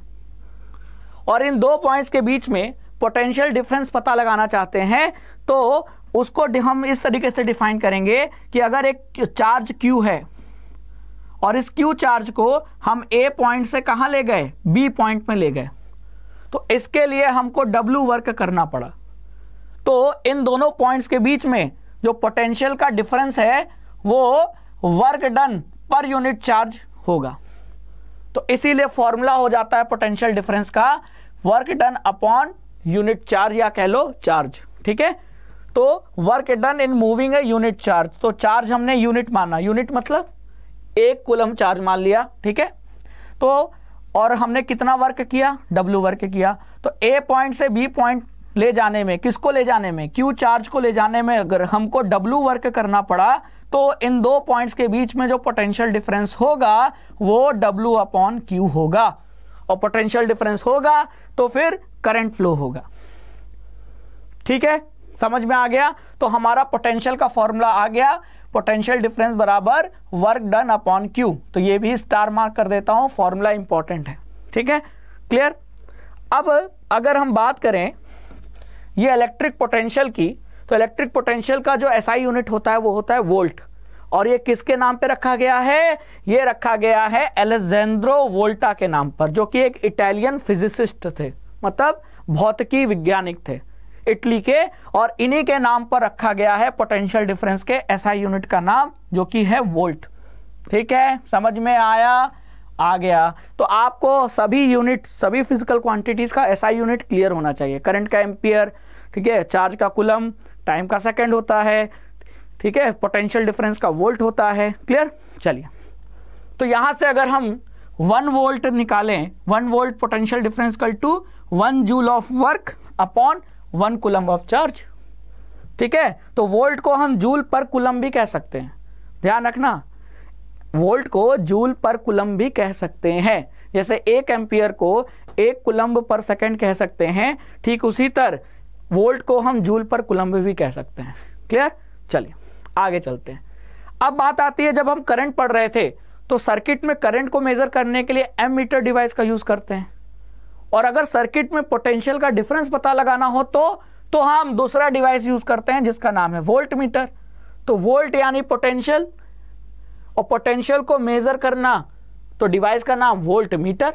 S1: और इन दो पॉइंट्स के बीच में पोटेंशियल डिफरेंस पता लगाना चाहते हैं तो उसको हम इस तरीके से डिफाइन करेंगे कि अगर एक चार्ज क्यू है और इस क्यू चार्ज को हम ए पॉइंट से कहाँ ले गए बी पॉइंट में ले गए तो इसके लिए हमको डब्लू वर्क करना पड़ा तो इन दोनों पॉइंट्स के बीच में जो पोटेंशियल का डिफरेंस है वो work done per unit charge होगा तो इसीलिए फॉर्मूला हो जाता है पोटेंशियल डिफरेंस का work done upon unit charge या कह लो चार्ज ठीक है तो वर्क डन इन मूविंग है यूनिट चार्ज तो चार्ज हमने यूनिट माना यूनिट मतलब एक कुलम चार्ज मान लिया ठीक है तो और हमने कितना वर्क किया डब्ल्यू वर्क किया तो ए पॉइंट से बी पॉइंट ले जाने में किसको ले जाने में क्यू चार्ज को ले जाने में अगर हमको W वर्क करना पड़ा तो इन दो पॉइंट्स के बीच में जो पोटेंशियल डिफरेंस होगा वो डब्ल्यू अपॉन क्यू होगा और पोटेंशियल डिफरेंस होगा तो फिर करंट फ्लो होगा ठीक है समझ में आ गया तो हमारा पोटेंशियल का फॉर्मूला आ गया पोटेंशियल डिफरेंस बराबर वर्क डन अपॉन क्यू तो ये भी स्टार मार्क कर देता हूँ फॉर्मूला इंपॉर्टेंट है ठीक है क्लियर अब अगर हम बात करें ये इलेक्ट्रिक पोटेंशियल की तो इलेक्ट्रिक पोटेंशियल का जो एस SI यूनिट होता है वो होता है वोल्ट और ये किसके नाम पे रखा गया है ये रखा गया है एलेक्जेंद्रो वोल्टा के नाम पर जो कि एक इटालियन फिजिसिस्ट थे मतलब भौतिकी वैज्ञानिक थे इटली के और इन्हीं के नाम पर रखा गया है पोटेंशियल डिफरेंस के ऐसा यूनिट का नाम जो कि है वोल्ट ठीक है समझ में आया आ गया तो आपको सभी यूनिट सभी फिजिकल क्वांटिटीज का एसआई यूनिट क्लियर होना चाहिए करंट का एम्पियर ठीक है चार्ज का कुलम टाइम का सेकेंड होता है ठीक है पोटेंशियल डिफरेंस का वोल्ट होता है क्लियर चलिए तो यहां से अगर हम वन वोल्ट निकालें one volt potential difference equal to one joule of work upon one coulomb of charge ठीक है तो वोल्ट को हम जूल पर कुलम भी कह सकते हैं ध्यान रखना वोल्ट को जूल पर कुलम भी कह सकते हैं जैसे एक एम्पियर को एक कुलम्ब पर सेकंड कह सकते हैं ठीक उसी तरह वोल्ट को हम जूल पर कुलम्ब भी कह सकते हैं क्लियर चलिए आगे चलते हैं अब बात आती है जब हम करंट पढ़ रहे थे तो सर्किट में करंट को मेजर करने के लिए एम मीटर डिवाइस का यूज करते हैं और अगर सर्किट में पोटेंशियल का डिफरेंस पता लगाना हो तो तो हम दूसरा डिवाइस यूज करते हैं जिसका नाम है वोल्ट मीटर तो वोल्ट यानी पोटेंशियल और पोटेंशियल को मेजर करना तो डिवाइस का नाम वोल्ट मीटर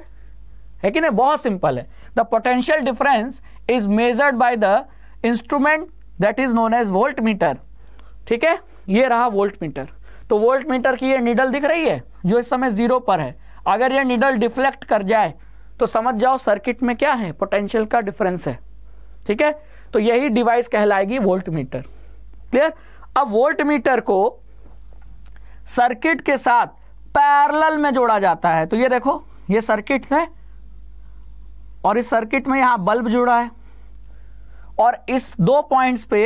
S1: है कि नहीं बहुत सिंपल है the potential difference is measured by the instrument that is known as voltmeter ठीक है ये रहा वोल्ट मीटर तो वोल्ट मीटर की ये निडल दिख रही है जो इस समय जीरो पर है अगर ये निडल डिफ्लेक्ट कर जाए तो समझ जाओ सर्किट में क्या है पोटेंशियल का डिफरेंस है ठीक है तो यही डिवाइस कहलाएगी वोल्ट मीटर क्लियर अब वोल्ट मीटर को सर्किट के साथ पैरेलल में जोड़ा जाता है तो ये देखो ये सर्किट है और इस सर्किट में यहां बल्ब जुड़ा है और इस दो पॉइंट्स पे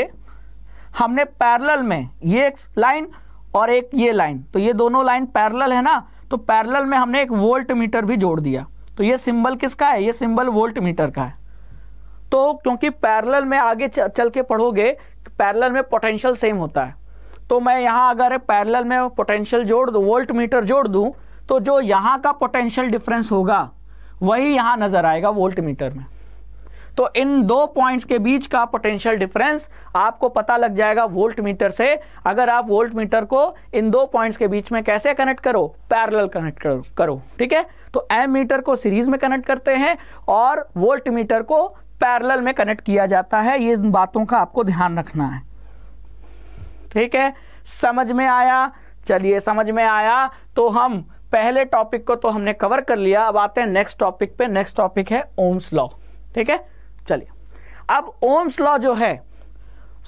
S1: हमने पैरेलल में ये एक लाइन और एक ये लाइन तो ये दोनों लाइन पैरेलल है ना तो पैरेलल में हमने एक वोल्ट मीटर भी जोड़ दिया तो ये सिंबल किसका है ये सिंबल वोल्ट मीटर का है तो क्योंकि पैरेलल में आगे चल के पढ़ोगे पैरेलल में पोटेंशियल सेम होता है तो मैं यहाँ अगर पैरेलल में पोटेंशियल जोड़ दूँ वोल्ट मीटर जोड़ दूँ तो जो यहाँ का पोटेंशियल डिफरेंस होगा वही यहाँ नज़र आएगा वोल्ट मीटर में तो इन दो पॉइंट्स के बीच का पोटेंशियल डिफरेंस आपको पता लग जाएगा वोल्ट मीटर से अगर आप वोल्ट मीटर को इन दो पॉइंट्स के बीच में कैसे कनेक्ट करो पैरेलल कनेक्ट करो करो ठीक है तो मीटर को सीरीज में कनेक्ट करते हैं और वोल्ट मीटर को पैरल में कनेक्ट किया जाता है ये बातों का आपको ध्यान रखना है ठीक है समझ में आया चलिए समझ में आया तो हम पहले टॉपिक को तो हमने कवर कर लिया अब आते हैं नेक्स्ट टॉपिक पे नेक्स्ट टॉपिक है ओम्स लॉ ठीक है चलिए अब ओम्स लॉ जो है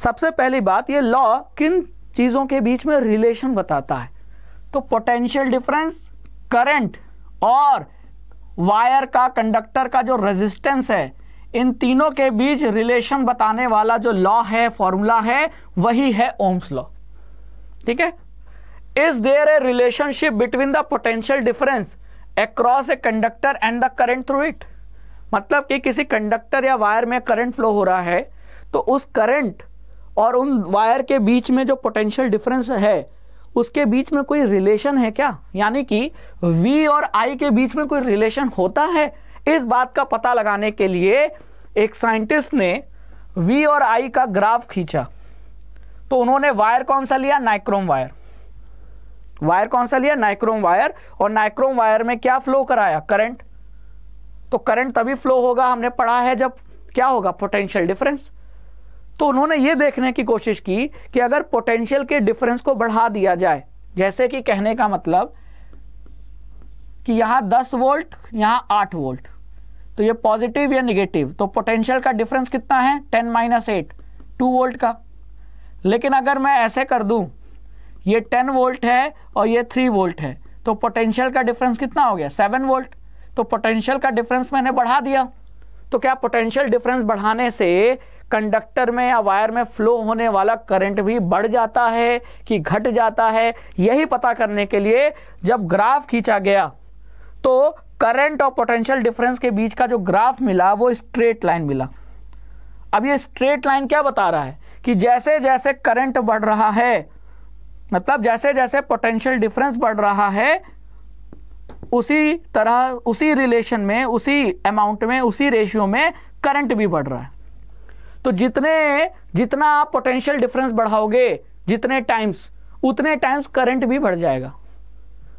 S1: सबसे पहली बात ये लॉ किन चीज़ों के बीच में रिलेशन बताता है तो पोटेंशियल डिफरेंस करंट और वायर का कंडक्टर का जो रेजिस्टेंस है इन तीनों के बीच रिलेशन बताने वाला जो लॉ है फॉर्मूला है वही है ओम्स लॉ ठीक है is there a relationship between the potential difference across a conductor and the current through it मतलब कि किसी कंडक्टर या वायर में करंट फ्लो हो रहा है तो उस करंट और उन वायर के बीच में जो पोटेंशियल डिफरेंस है उसके बीच में कोई रिलेशन है क्या यानी कि वी और आई के बीच में कोई रिलेशन होता है इस बात का पता लगाने के लिए एक साइंटिस्ट ने वी और आई का ग्राफ खींचा तो उन्होंने वायर कौन सा लिया नाइक्रोम वायर वायर कौन सा लिया नाइक्रोम वायर और नाइक्रोम वायर में क्या फ्लो कराया करंट तो करंट तभी फ्लो होगा हमने पढ़ा है जब क्या होगा पोटेंशियल डिफरेंस तो उन्होंने ये देखने की कोशिश की कि अगर पोटेंशियल के डिफरेंस को बढ़ा दिया जाए जैसे कि कहने का मतलब कि यहां दस वोल्ट यहां आठ वोल्ट तो ये पॉजिटिव या निगेटिव तो पोटेंशियल का डिफरेंस कितना है ten minus eight two volt का लेकिन अगर मैं ऐसे कर दूं ये टेन वोल्ट है और ये थ्री वोल्ट है तो पोटेंशियल का डिफरेंस कितना हो गया सेवन वोल्ट तो पोटेंशियल का डिफरेंस मैंने बढ़ा दिया तो क्या पोटेंशियल डिफरेंस बढ़ाने से कंडक्टर में या वायर में फ्लो होने वाला करंट भी बढ़ जाता है कि घट जाता है यही पता करने के लिए जब ग्राफ खींचा गया तो करंट और पोटेंशियल डिफरेंस के बीच का जो ग्राफ मिला वो स्ट्रेट लाइन मिला अब ये स्ट्रेट लाइन क्या बता रहा है कि जैसे जैसे करंट बढ़ रहा है मतलब जैसे जैसे पोटेंशियल डिफरेंस बढ़ रहा है उसी तरह उसी रिलेशन में उसी अमाउंट में उसी रेशियो में करंट भी बढ़ रहा है तो जितने जितना आप पोटेंशियल डिफरेंस बढ़ाओगे जितने टाइम्स उतने टाइम्स करंट भी बढ़ जाएगा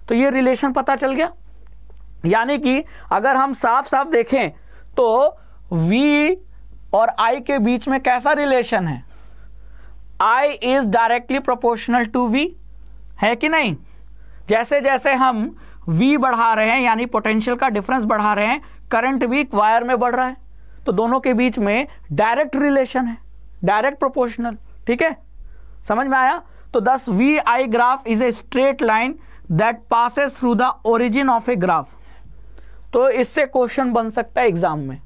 S1: तो ये रिलेशन पता चल गया यानी कि अगर हम साफ साफ देखें तो V और I के बीच में कैसा रिलेशन है I is directly proportional to V है कि नहीं जैसे जैसे हम V बढ़ा रहे हैं यानी पोटेंशियल का डिफरेंस बढ़ा रहे हैं करंट भी वायर में बढ़ रहा है तो दोनों के बीच में डायरेक्ट रिलेशन है डायरेक्ट प्रोपोर्शनल ठीक है समझ में आया तो thus V I graph is a straight line that passes through the origin of a graph तो इससे क्वेश्चन बन सकता है एग्जाम में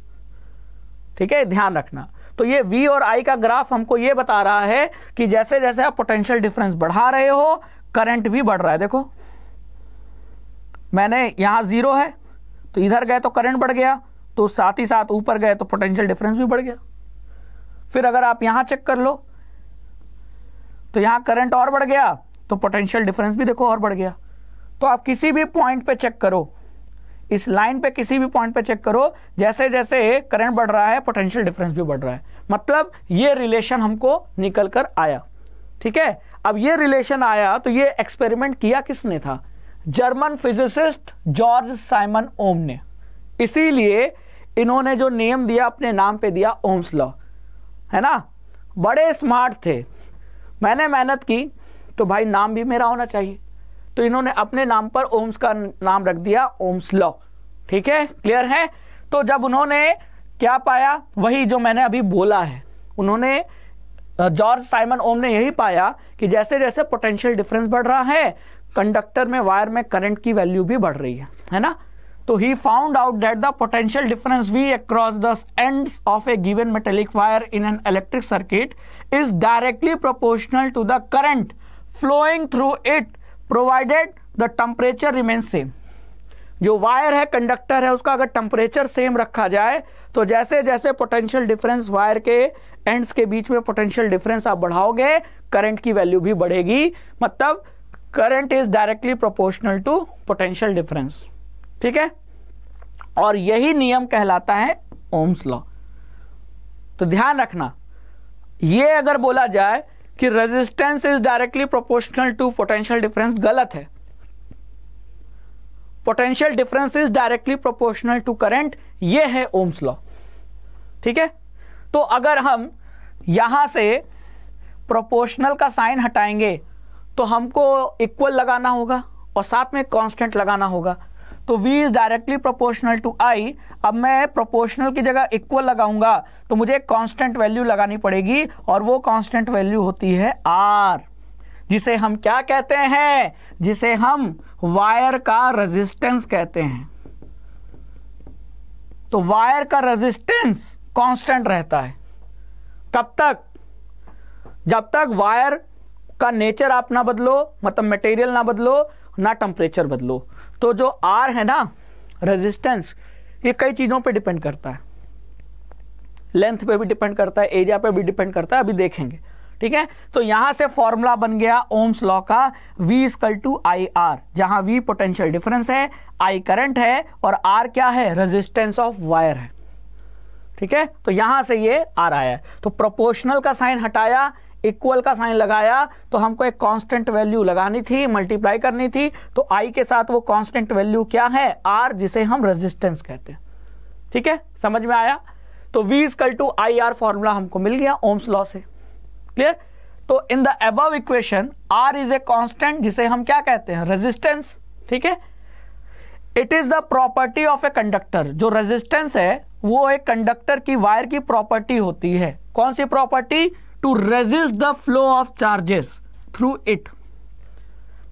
S1: ठीक है ध्यान रखना तो ये V और I का ग्राफ हमको ये बता रहा है कि जैसे जैसे आप पोटेंशियल डिफरेंस बढ़ा रहे हो करंट भी बढ़ रहा है देखो मैंने यहां जीरो है तो इधर गए तो करंट बढ़ गया तो साथ ही साथ ऊपर गए तो पोटेंशियल डिफरेंस भी बढ़ गया फिर अगर आप यहां चेक कर लो तो यहां करंट और बढ़ गया तो पोटेंशियल डिफरेंस भी देखो और बढ़ गया तो आप किसी भी पॉइंट पे चेक करो इस लाइन पे किसी भी पॉइंट पे चेक करो जैसे जैसे करंट बढ़ रहा है पोटेंशियल डिफरेंस भी बढ़ रहा है मतलब ये रिलेशन हमको निकल कर आया ठीक है अब ये रिलेशन आया तो ये एक्सपेरिमेंट किया किसने था German physicist George Simon Ohm ने इसीलिए इन्होंने जो नियम दिया अपने नाम पे दिया ओम्स लॉ है ना बड़े स्मार्ट थे मैंने मेहनत की तो भाई नाम भी मेरा होना चाहिए तो इन्होंने अपने नाम पर ओम्स का नाम रख दिया ओम्स लॉ ठीक है क्लियर है तो जब उन्होंने क्या पाया वही जो मैंने अभी बोला है उन्होंने जॉर्ज साइमन ओम ने यही पाया कि जैसे जैसे पोटेंशियल डिफरेंस बढ़ रहा है कंडक्टर में वायर में करंट की वैल्यू भी बढ़ रही है है ना तो he found out that the potential difference V across the end of a given metallic wire in an electric circuit is directly proportional to the current flowing through it provided the temperature remain same जो wire है conductor है उसका अगर temperature same रखा जाए तो जैसे जैसे पोटेंशियल डिफरेंस वायर के एंड्स के बीच में पोटेंशियल डिफरेंस आप बढ़ाओगे करंट की वैल्यू भी बढ़ेगी मतलब current is directly proportional to potential difference ठीक है और यही नियम कहलाता है ओम्स लॉ तो ध्यान रखना ये अगर बोला जाए कि resistance is directly proportional to potential difference गलत है potential difference is directly proportional to current ये है ओम्स लॉ ठीक है तो अगर हम यहां से प्रोपोर्शनल का साइन हटाएंगे तो हमको इक्वल लगाना होगा और साथ में कांस्टेंट लगाना होगा तो v is directly proportional to i अब मैं प्रोपोर्शनल की जगह इक्वल लगाऊंगा तो मुझे एक कॉन्स्टेंट वैल्यू लगानी पड़ेगी और वो कॉन्स्टेंट वैल्यू होती है r जिसे हम क्या कहते हैं जिसे हम वायर का रेजिस्टेंस कहते हैं तो वायर का रेजिस्टेंस कांस्टेंट रहता है कब तक जब तक वायर का नेचर आप ना बदलो मतलब मटेरियल ना बदलो ना टेम्परेचर बदलो तो जो आर है ना रेजिस्टेंस ये कई चीज़ों पे डिपेंड करता है लेंथ पे भी डिपेंड करता है एरिया पे भी डिपेंड करता है अभी देखेंगे ठीक है तो यहां से फॉर्मूला बन गया ओम्स लॉ का V equal to I R जहां V पोटेंशियल डिफरेंस है I करंट है और R क्या है रेजिस्टेंस ऑफ वायर है ठीक है तो यहां से ये आर आया है तो प्रोपोर्शनल का साइन हटाया इक्वल का साइन लगाया तो हमको एक कांस्टेंट वैल्यू लगानी थी मल्टीप्लाई करनी थी तो आई के साथ वो कांस्टेंट वैल्यू क्या है आर जिसे हम रेजिस्टेंस कहते हैं ठीक है समझ में आया तो V is equal to I R formula हमको मिल गया ओम्स लॉ से क्लियर तो in the above equation R is a constant जिसे हम क्या कहते हैं रजिस्टेंस ठीक है it is the property of a conductor जो रेजिस्टेंस है वो एक कंडक्टर की वायर की प्रॉपर्टी होती है कौन सी property to resist the flow of charges through it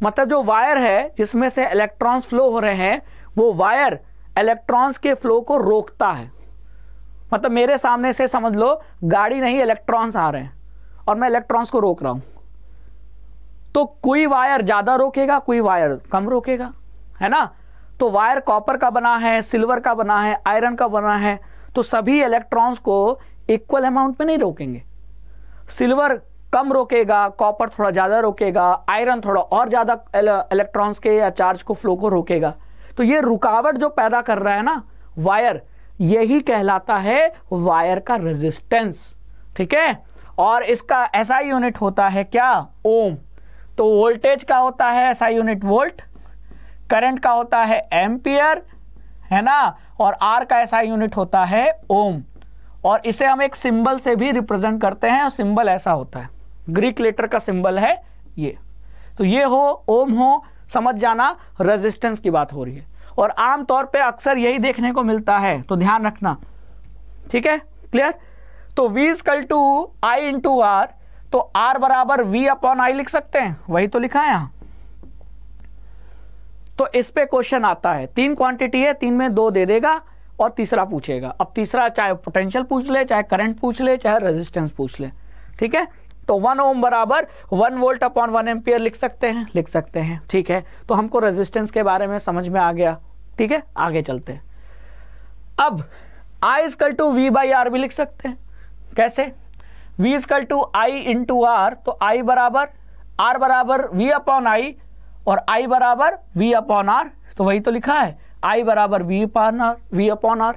S1: मतलब जो वायर है जिसमें से इलेक्ट्रॉन्स फ्लो हो रहे हैं वो वायर इलेक्ट्रॉन्स के फ्लो को रोकता है मतलब मेरे सामने से समझ लो गाड़ी नहीं इलेक्ट्रॉन्स आ रहे हैं और मैं इलेक्ट्रॉन्स को रोक रहा हूं तो कोई वायर ज़्यादा रोकेगा कोई वायर कम रोकेगा है ना तो वायर कॉपर का बना है सिल्वर का बना है आयरन का बना है तो सभी इलेक्ट्रॉन्स को इक्वल अमाउंट में नहीं रोकेंगे सिल्वर कम रोकेगा कॉपर थोड़ा ज़्यादा रोकेगा आयरन थोड़ा और ज़्यादा इलेक्ट्रॉन्स के या चार्ज को फ्लो को रोकेगा तो ये रुकावट जो पैदा कर रहा है ना वायर यही कहलाता है वायर का रेजिस्टेंस ठीक है और इसका ऐसा यूनिट होता है क्या ओम तो वोल्टेज का होता है ऐसा यूनिट वोल्ट करंट का होता है एम्पियर है ना और आर का ऐसा यूनिट होता है ओम और इसे हम एक सिंबल से भी रिप्रेजेंट करते हैं और सिंबल ऐसा होता है ग्रीक लेटर का सिंबल है ये तो ये हो ओम हो समझ जाना रेजिस्टेंस की बात हो रही है और आमतौर पे अक्सर यही देखने को मिलता है तो ध्यान रखना ठीक है क्लियर तो V equal to I into R तो R बराबर V अपॉन आई लिख सकते हैं वही तो लिखा है यहां तो इस पे क्वेश्चन आता है तीन क्वांटिटी है तीन में दो दे देगा और तीसरा पूछेगा अब तीसरा चाहे पोटेंशियल पूछ ले चाहे करंट पूछ ले चाहे रेजिस्टेंस पूछ ले ठीक है तो वन ओम बराबर one volt upon one ampere लिख सकते हैं लिख सकते हैं ठीक है तो हमको रेजिस्टेंस के बारे में समझ में आ गया ठीक है आगे चलते हैं अब I equal to V by R भी लिख सकते हैं कैसे V equal to I into R तो आई बराबर आर बराबर वी अपॉन आई और आई बराबर वी अपॉन आर तो वही तो लिखा है आई बराबर V upon R V upon R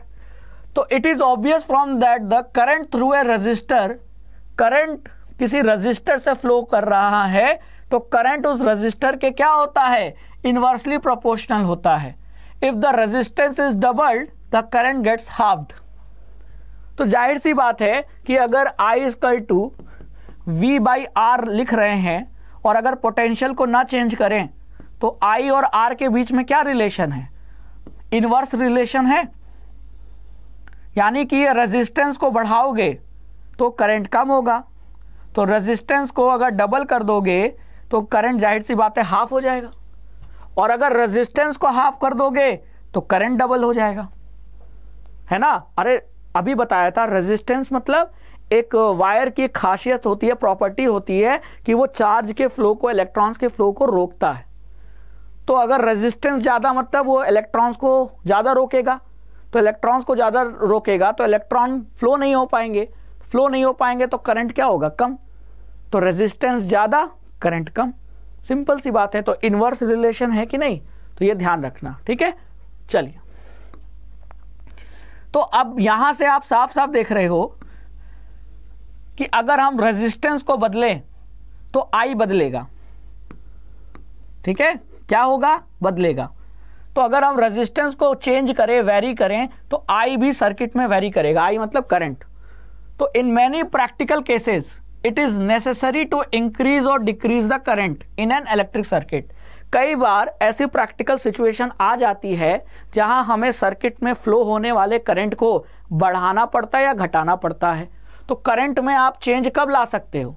S1: तो it is obvious from that the current through a resistor current किसी रजिस्टर से फ्लो कर रहा है तो करंट उस रजिस्टर के क्या होता है इनवर्सली प्रोपोर्शनल होता है if the resistance is doubled the current gets halved तो जाहिर सी बात है कि अगर I is equal to V by R लिख रहे हैं और अगर पोटेंशियल को ना चेंज करें तो आई और आर के बीच में क्या रिलेशन है इनवर्स रिलेशन है यानी कि रेजिस्टेंस को बढ़ाओगे तो करंट कम होगा तो रेजिस्टेंस को अगर डबल कर दोगे तो करंट जाहिर सी बात है हाफ हो जाएगा और अगर रेजिस्टेंस को हाफ कर दोगे तो करंट डबल हो जाएगा है ना अरे अभी बताया था रेजिस्टेंस मतलब एक वायर की खासियत होती है प्रॉपर्टी होती है कि वो चार्ज के फ्लो को इलेक्ट्रॉन्स के फ्लो को रोकता है तो अगर रेजिस्टेंस ज़्यादा मतलब वो इलेक्ट्रॉन्स को ज़्यादा रोकेगा तो इलेक्ट्रॉन्स को ज़्यादा रोकेगा तो इलेक्ट्रॉन फ्लो नहीं हो पाएंगे फ्लो नहीं हो पाएंगे तो करंट क्या होगा कम तो रेजिस्टेंस ज़्यादा करंट कम सिंपल सी बात है तो इन्वर्स रिलेशन है कि नहीं तो ये ध्यान रखना ठीक है चलिए तो अब यहां से आप साफ साफ देख रहे हो कि अगर हम रेजिस्टेंस को बदलें तो आई बदलेगा ठीक है क्या होगा बदलेगा तो अगर हम रेजिस्टेंस को चेंज करें वेरी करें तो आई भी सर्किट में वेरी करेगा आई मतलब करंट तो in many practical cases it is necessary to increase और decrease the current in an electric circuit कई बार ऐसी प्रैक्टिकल सिचुएशन आ जाती है जहां हमें सर्किट में फ्लो होने वाले करंट को बढ़ाना पड़ता है या घटाना पड़ता है तो करंट में आप चेंज कब ला सकते हो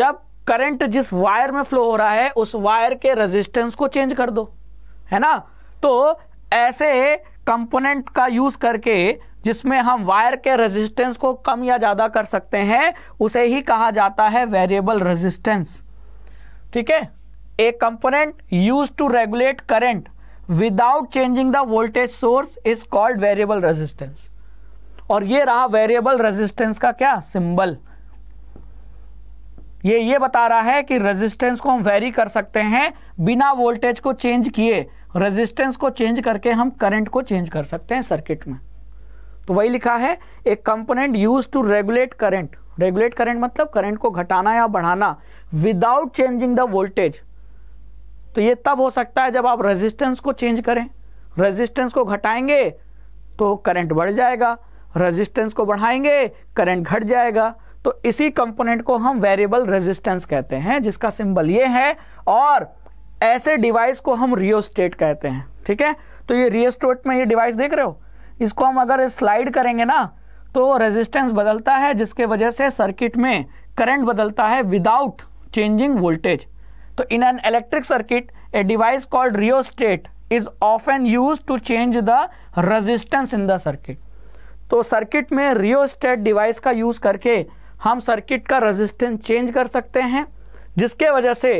S1: जब करंट जिस वायर में फ्लो हो रहा है उस वायर के रेजिस्टेंस को चेंज कर दो है ना तो ऐसे कंपोनेंट का यूज करके जिसमें हम वायर के रेजिस्टेंस को कम या ज़्यादा कर सकते हैं उसे ही कहा जाता है वेरिएबल रेजिस्टेंस ठीक है a component use to regulate current without changing the voltage source is called variable resistance और ये रहा वेरिएबल रेजिस्टेंस का क्या सिंबल ये ये बता रहा है कि रेजिस्टेंस को हम वेरी कर सकते हैं बिना वोल्टेज को चेंज किए रेजिस्टेंस को चेंज करके हम करंट को चेंज कर सकते हैं सर्किट में तो वही लिखा है a component use to regulate current regulate current मतलब करंट को घटाना या बढ़ाना विदाउट चेंजिंग द वोल्टेज तो ये तब हो सकता है जब आप रेजिस्टेंस को चेंज करें रेजिस्टेंस को घटाएंगे तो करंट बढ़ जाएगा रेजिस्टेंस को बढ़ाएंगे करंट घट जाएगा तो इसी कंपोनेंट को हम वेरिएबल रेजिस्टेंस कहते हैं जिसका सिंबल ये है और ऐसे डिवाइस को हम रियोस्टेट कहते हैं ठीक है तो ये रियोस्टेट में ये डिवाइस देख रहे हो इसको हम अगर स्लाइड करेंगे ना तो रेजिस्टेंस बदलता है जिसके वजह से सर्किट में करंट बदलता है विदाउट चेंजिंग वोल्टेज तो in an electric circuit a device called rheostat is an use to change the resistance in the circuit तो सर्किट में रियोस्टेट डिवाइस का यूज करके हम सर्किट का रेजिस्टेंस चेंज कर सकते हैं जिसके वजह से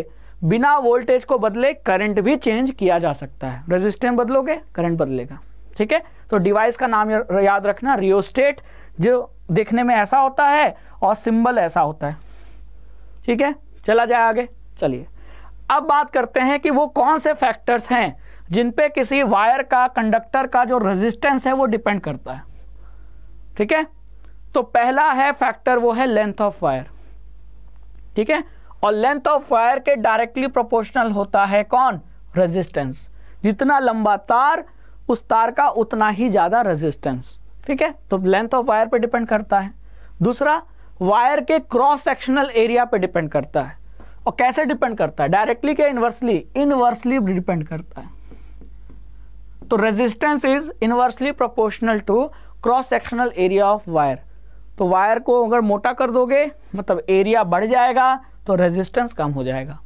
S1: बिना वोल्टेज को बदले करंट भी चेंज किया जा सकता है रेजिस्टेंस बदलोगे करंट बदलेगा ठीक है तो डिवाइस का नाम याद रखना रियोस्टेट जो देखने में ऐसा होता है और सिंबल ऐसा होता है ठीक है चला जाए आगे चलिए अब बात करते हैं कि वो कौन से फैक्टर्स हैं जिन पे किसी वायर का कंडक्टर का जो रेजिस्टेंस है वो डिपेंड करता है ठीक है तो पहला है फैक्टर वो है लेंथ ऑफ वायर ठीक है और लेंथ ऑफ वायर के डायरेक्टली प्रोपोर्शनल होता है कौन रेजिस्टेंस जितना लंबा तार उस तार का उतना ही ज़्यादा रेजिस्टेंस ठीक है तो लेंथ ऑफ वायर पे डिपेंड करता है दूसरा वायर के क्रॉस सेक्शनल एरिया पे डिपेंड करता है और कैसे डिपेंड करता है डायरेक्टली क्या इनवर्सली इनवर्सली डिपेंड करता है तो resistance is inversely proportional to cross sectional area of wire तो वायर को अगर मोटा कर दोगे मतलब एरिया बढ़ जाएगा तो रेजिस्टेंस कम हो जाएगा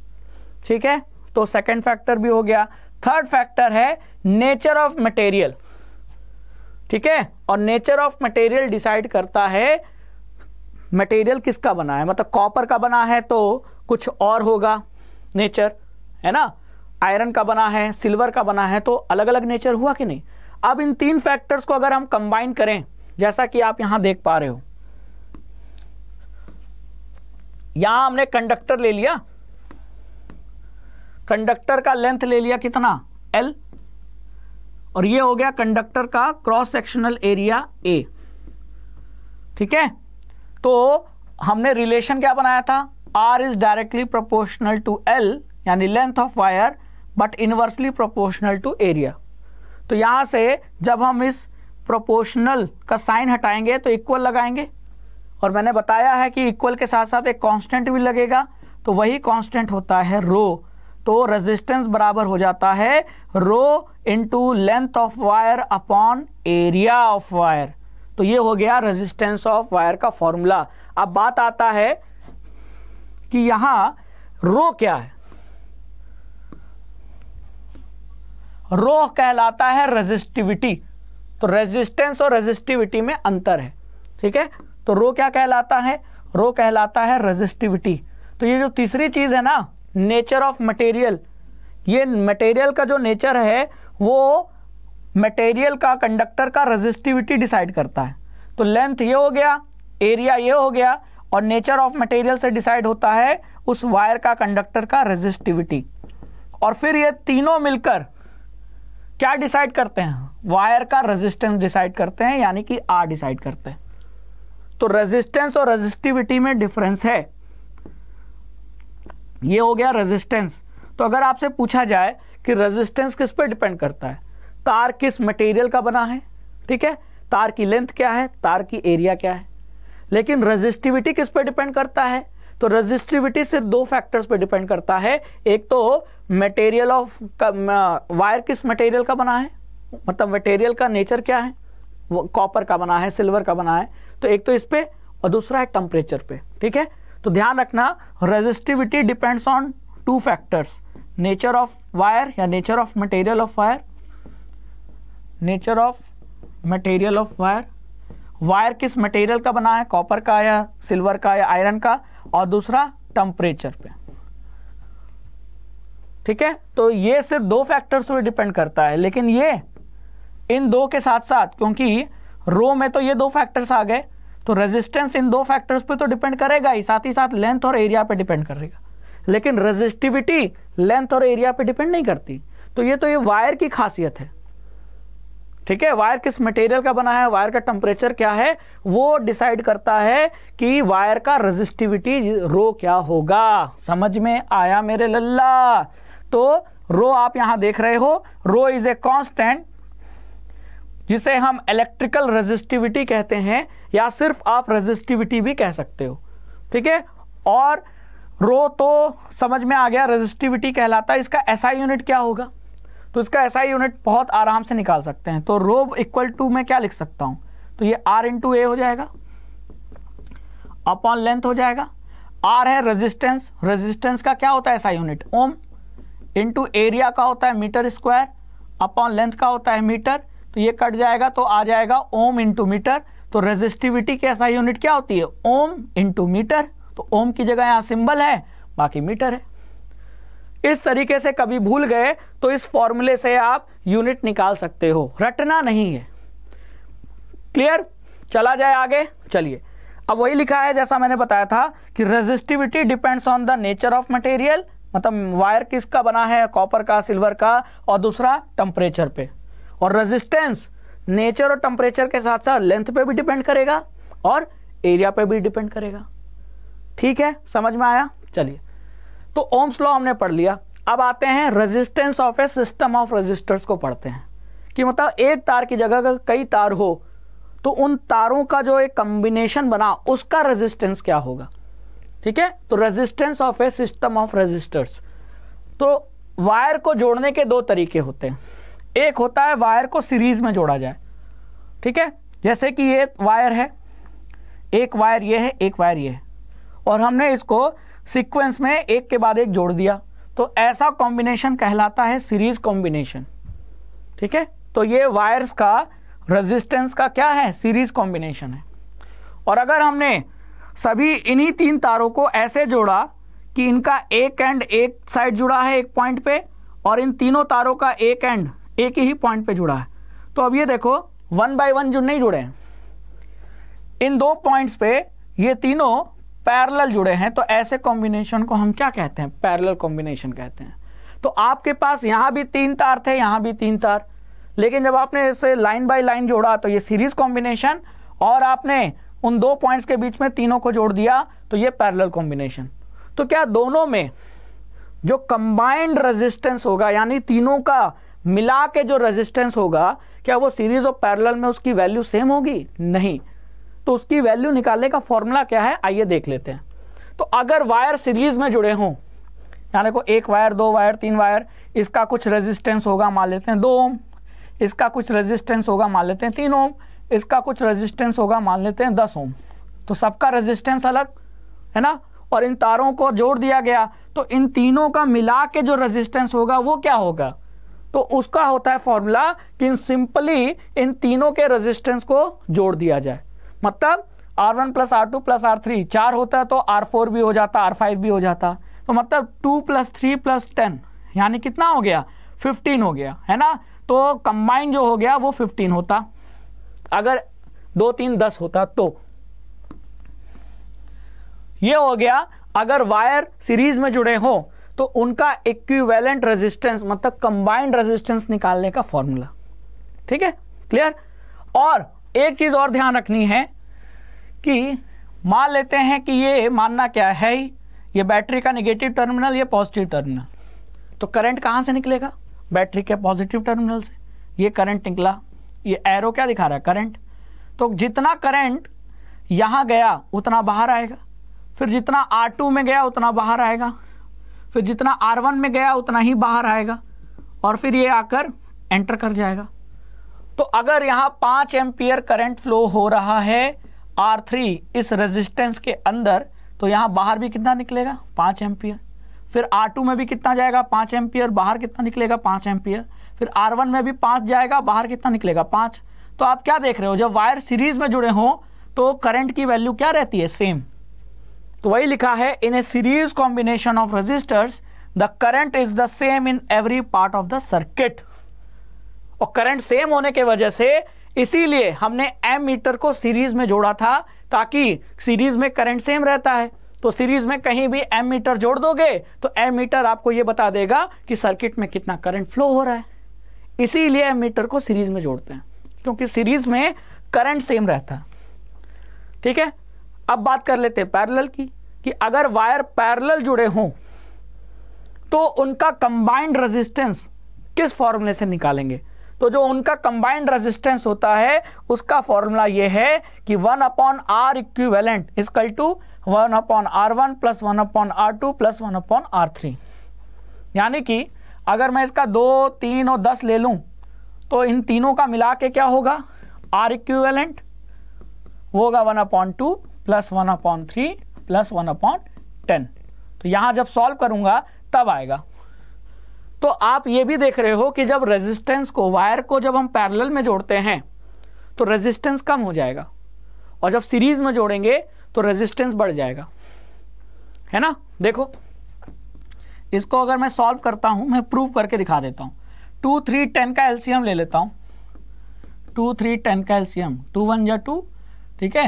S1: ठीक है तो सेकंड फैक्टर भी हो गया थर्ड फैक्टर है नेचर ऑफ मटेरियल ठीक है और नेचर ऑफ मटेरियल डिसाइड करता है मटेरियल किसका बना है मतलब कॉपर का बना है तो कुछ और होगा नेचर है ना आयरन का बना है सिल्वर का बना है तो अलग अलग नेचर हुआ कि नहीं अब इन तीन फैक्टर्स को अगर हम कंबाइन करें जैसा कि आप यहां देख पा रहे हो यहां हमने कंडक्टर ले लिया कंडक्टर का लेंथ ले लिया कितना एल और ये हो गया कंडक्टर का क्रॉस सेक्शनल एरिया ए ठीक है तो हमने रिलेशन क्या बनाया था R is directly proportional to L यानी length of wire but inversely proportional to area तो यहां से जब हम इस प्रोपोर्शनल का साइन हटाएंगे तो इक्वल लगाएंगे और मैंने बताया है कि इक्वल के साथ साथ एक कांस्टेंट भी लगेगा तो वही कांस्टेंट होता है रो तो रेजिस्टेंस बराबर हो जाता है rho into length of wire upon area of wire तो ये हो गया रेजिस्टेंस ऑफ वायर का फॉर्मूला अब बात आता है कि यहां रो क्या है रो कहलाता है रेजिस्टिविटी तो रेजिस्टेंस और रेजिस्टिविटी में अंतर है ठीक है तो रो क्या कहलाता है रो कहलाता है रजिस्टिविटी तो ये जो तीसरी चीज़ है ना नेचर ऑफ मटेरियल ये मटेरियल का जो नेचर है वो मटेरियल का कंडक्टर का रजिस्टिविटी डिसाइड करता है तो लेंथ ये हो गया एरिया ये हो गया और नेचर ऑफ मटेरियल से डिसाइड होता है उस वायर का कंडक्टर का रजिस्टिविटी और फिर ये तीनों मिलकर क्या डिसाइड करते हैं वायर का रेजिस्टेंस डिसाइड करते हैं यानी कि आर डिसाइड करते हैं तो रेजिस्टेंस और रेजिस्टिविटी में डिफरेंस है ये हो गया रेजिस्टेंस तो अगर आपसे पूछा जाए कि रेजिस्टेंस किस पर डिपेंड करता है तार किस मटेरियल का बना है ठीक है तार की लेंथ क्या है तार की एरिया क्या है लेकिन रेजिस्टिविटी किस पर डिपेंड करता है तो रेजिस्टिविटी सिर्फ दो फैक्टर्स पर डिपेंड करता है एक तो मटेरियल ऑफ वायर किस मटेरियल का बना है मतलब मटेरियल का नेचर क्या है कॉपर का बना है सिल्वर का बना है तो एक तो इस पर और दूसरा है टेम्परेचर पे ठीक है तो ध्यान रखना resistivity depends on two factors nature of wire या nature of material of wire nature of material of wire wire किस मटेरियल का बना है कॉपर का या सिल्वर का या आयरन का और दूसरा टेम्परेचर पे ठीक है तो ये सिर्फ दो फैक्टर्स पे डिपेंड करता है लेकिन ये इन दो के साथ साथ क्योंकि रो में तो ये दो फैक्टर्स आ गए तो रेजिस्टेंस इन दो फैक्टर्स पे तो डिपेंड करेगा ही साथ ही साथ लेंथ और एरिया पे डिपेंड करेगा लेकिन रेजिस्टिविटी लेंथ और एरिया पे डिपेंड नहीं करती तो ये तो ये वायर की खासियत है ठीक है वायर किस मटेरियल का बना है वायर का टेम्परेचर क्या है वो डिसाइड करता है कि वायर का रेजिस्टिविटी रो क्या होगा समझ में आया मेरे लल्ला तो रो आप यहां देख रहे हो रो इज ए कॉन्स्टेंट जिसे हम इलेक्ट्रिकल रेजिस्टिविटी कहते हैं या सिर्फ आप रेजिस्टिविटी भी कह सकते हो ठीक है और रो तो समझ में आ गया रेजिस्टिविटी कहलाता है इसका ऐसा यूनिट क्या होगा तो इसका ऐसा यूनिट बहुत आराम से निकाल सकते हैं तो रो इक्वल टू मैं क्या लिख सकता हूँ तो ये आर टू ए हो जाएगा अपॉन लेंथ हो जाएगा आर है रेजिस्टेंस रेजिस्टेंस का क्या होता है ऐसा यूनिट ओम इंटू एरिया का होता है मीटर स्क्वायर अपॉन लेंथ का होता है मीटर तो ये कट जाएगा तो आ जाएगा ओम इंटू मीटर तो रेजिस्टिविटी की ऐसा यूनिट क्या होती है ओम इंटू मीटर तो ओम की जगह यहाँ सिंबल है बाकी मीटर है इस तरीके से कभी भूल गए तो इस फॉर्मूले से आप यूनिट निकाल सकते हो रटना नहीं है क्लियर चला जाए आगे चलिए अब वही लिखा है जैसा मैंने बताया था कि resistivity depends on the nature of material मतलब वायर किसका बना है कॉपर का सिल्वर का और दूसरा टेम्परेचर पे और रेजिस्टेंस नेचर और टेम्परेचर के साथ साथ लेंथ पे भी डिपेंड करेगा और एरिया पे भी डिपेंड करेगा ठीक है समझ में आया चलिए तो ओम्स लॉ हमने पढ़ लिया अब आते हैं resistance of a system of resistors को पढ़ते हैं कि मतलब एक तार की जगह अगर कई तार हो तो उन तारों का जो एक कम्बिनेशन बना उसका रेजिस्टेंस क्या होगा ठीक है तो resistance of a system of resistors तो वायर को जोड़ने के दो तरीके होते हैं एक होता है वायर को सीरीज में जोड़ा जाए ठीक है जैसे कि ये वायर है एक वायर ये है एक वायर ये है और हमने इसको सीक्वेंस में एक के बाद एक जोड़ दिया तो ऐसा कॉम्बिनेशन कहलाता है सीरीज कॉम्बिनेशन ठीक है तो ये वायर्स का रेजिस्टेंस का क्या है सीरीज कॉम्बिनेशन है और अगर हमने सभी इन्हीं तीन तारों को ऐसे जोड़ा कि इनका एक एंड एक साइड जुड़ा है एक पॉइंट पे और इन तीनों तारों का एक एंड एक ही पॉइंट पे जुड़ा है तो अब ये देखो वन बाय वन जुड़ नहीं जुड़े हैं इन दो पॉइंट्स पे ये तीनों पैरेलल जुड़े हैं तो ऐसे कॉम्बिनेशन को हम क्या कहते हैं पैरेलल कॉम्बिनेशन कहते हैं तो आपके पास यहां भी तीन तार थे यहां भी तीन तार लेकिन जब आपने इसे लाइन बाय लाइन जोड़ा तो ये सीरीज कॉम्बिनेशन और आपने उन दो पॉइंट्स के बीच में तीनों को जोड़ दिया तो ये पैरेलल कॉम्बिनेशन तो क्या दोनों में जो कंबाइंड रेजिस्टेंस होगा यानी तीनों का मिला के जो रेजिस्टेंस होगा क्या वो सीरीज ऑफ पैरेलल में उसकी वैल्यू सेम होगी नहीं तो उसकी वैल्यू निकालने का फॉर्मूला क्या है आइए देख लेते हैं तो अगर वायर सीरीज में जुड़े हों यानी को एक वायर दो वायर तीन वायर इसका कुछ रेजिस्टेंस होगा मान लेते हैं दो ओम इसका कुछ रेजिस्टेंस होगा मान लेते हैं तीन ओम इसका कुछ रेजिस्टेंस होगा मान लेते हैं दस ओम तो सबका रेजिस्टेंस अलग है ना और इन तारों को जोड़ दिया गया तो इन तीनों का मिला के जो रेजिस्टेंस होगा वो क्या होगा तो उसका होता है फॉर्मूला कि सिंपली इन तीनों के रेजिस्टेंस को जोड़ दिया जाए मतलब R one plus R two plus R three चार होता है तो आर फोर भी हो जाता आर फाइव भी हो जाता तो मतलब two plus three plus ten यानी कितना हो गया फिफ्टीन हो गया है ना तो कंबाइन जो हो गया वो फिफ्टीन होता अगर दो तीन दस होता तो ये हो गया अगर वायर सीरीज में जुड़े हो तो उनका इक्विवेलेंट रेजिस्टेंस मतलब कंबाइंड रेजिस्टेंस निकालने का फॉर्मूला ठीक है क्लियर और एक चीज और ध्यान रखनी है कि मान लेते हैं कि ये मानना क्या है ही ये बैटरी का नेगेटिव टर्मिनल ये पॉजिटिव टर्मिनल तो करंट कहां से निकलेगा बैटरी के पॉजिटिव टर्मिनल से ये करंट निकला ये एरो क्या दिखा रहा है करंट तो जितना करंट यहां गया उतना बाहर आएगा फिर जितना आर टू में गया उतना बाहर आएगा फिर जितना आर वन में गया उतना ही बाहर आएगा और फिर ये आकर एंटर कर जाएगा तो अगर यहाँ पाँच एम्पियर करंट फ्लो हो रहा है आर थ्री इस रेजिस्टेंस के अंदर तो यहाँ बाहर भी कितना निकलेगा पाँच एम्पियर फिर आर टू में भी कितना जाएगा पाँच एम्पियर बाहर कितना निकलेगा पाँच एम्पियर फिर आर वन में भी पाँच जाएगा बाहर कितना निकलेगा पाँच तो आप क्या देख रहे हो जब वायर सीरीज में जुड़े हों तो करंट की वैल्यू क्या रहती है सेम तो वही लिखा है in a series combination of resistors the current is the same in every part of the circuit और करंट सेम होने के वजह से इसीलिए हमने एम मीटर को सीरीज में जोड़ा था ताकि सीरीज में करंट सेम रहता है तो सीरीज में कहीं भी एम मीटर जोड़ दोगे तो एम मीटर आपको यह बता देगा कि सर्किट में कितना करंट फ्लो हो रहा है इसीलिए एम मीटर को सीरीज में जोड़ते हैं क्योंकि सीरीज में करंट सेम रहता है ठीक है अब बात कर लेते हैं पैरेलल की कि अगर वायर पैरेलल जुड़े हों तो उनका कंबाइंड रेजिस्टेंस किस फॉर्मूले से निकालेंगे तो जो उनका कंबाइंड रेजिस्टेंस होता है उसका फॉर्मूला यह है कि one upon R equivalent is equal to one upon R one plus one upon R two plus one upon R three यानी कि अगर मैं इसका दो तीन और दस ले लूं तो इन तीनों का मिला के क्या होगा आर इक्विवेलेंट वो होगा one upon two plus one upon three plus one upon ten तो यहां जब सॉल्व करूंगा तब आएगा तो आप ये भी देख रहे हो कि जब रेजिस्टेंस को वायर को जब हम पैरेलल में जोड़ते हैं तो रेजिस्टेंस कम हो जाएगा और जब सीरीज में जोड़ेंगे तो रेजिस्टेंस बढ़ जाएगा है ना देखो इसको अगर मैं सॉल्व करता हूं मैं प्रूव करके दिखा देता हूं टू थ्री टेन का एलसीएम ले लेता हूं टू थ्री टेन का एलसीएम टू वन या टू ठीक है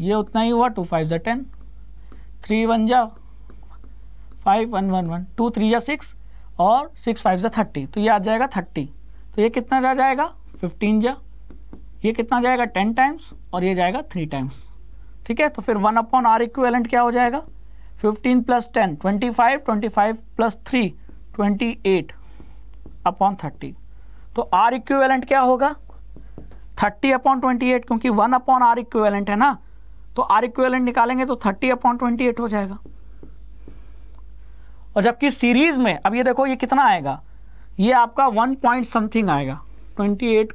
S1: ये उतना ही हुआ टू फाइव जो टेन थ्री वन जा five one one one two three ज़ा सिक्स और सिक्स फाइव ज़ा थर्टी तो ये आ जाएगा थर्टी तो ये कितना जा जाएगा फिफ्टीन जा ये कितना जाएगा टेन टाइम्स और ये जाएगा थ्री टाइम्स ठीक है तो फिर वन अपॉन आर इक्वेलेंट क्या हो जाएगा fifteen plus ten twenty five twenty five plus three twenty eight upon thirty तो आर इक्वेलेंट क्या होगा थर्टी अपॉन ट्वेंटी एट क्योंकि वन अपॉन आर इक्वेलेंट है ना तो आर इक्वेलेंट निकालेंगे तो थर्टी अपॉन ट्वेंटी एट हो जाएगा और जबकि सीरीज में अब ये देखो ये कितना आएगा ये आपका वन पॉइंट समथिंग आएगा ट्वेंटी एट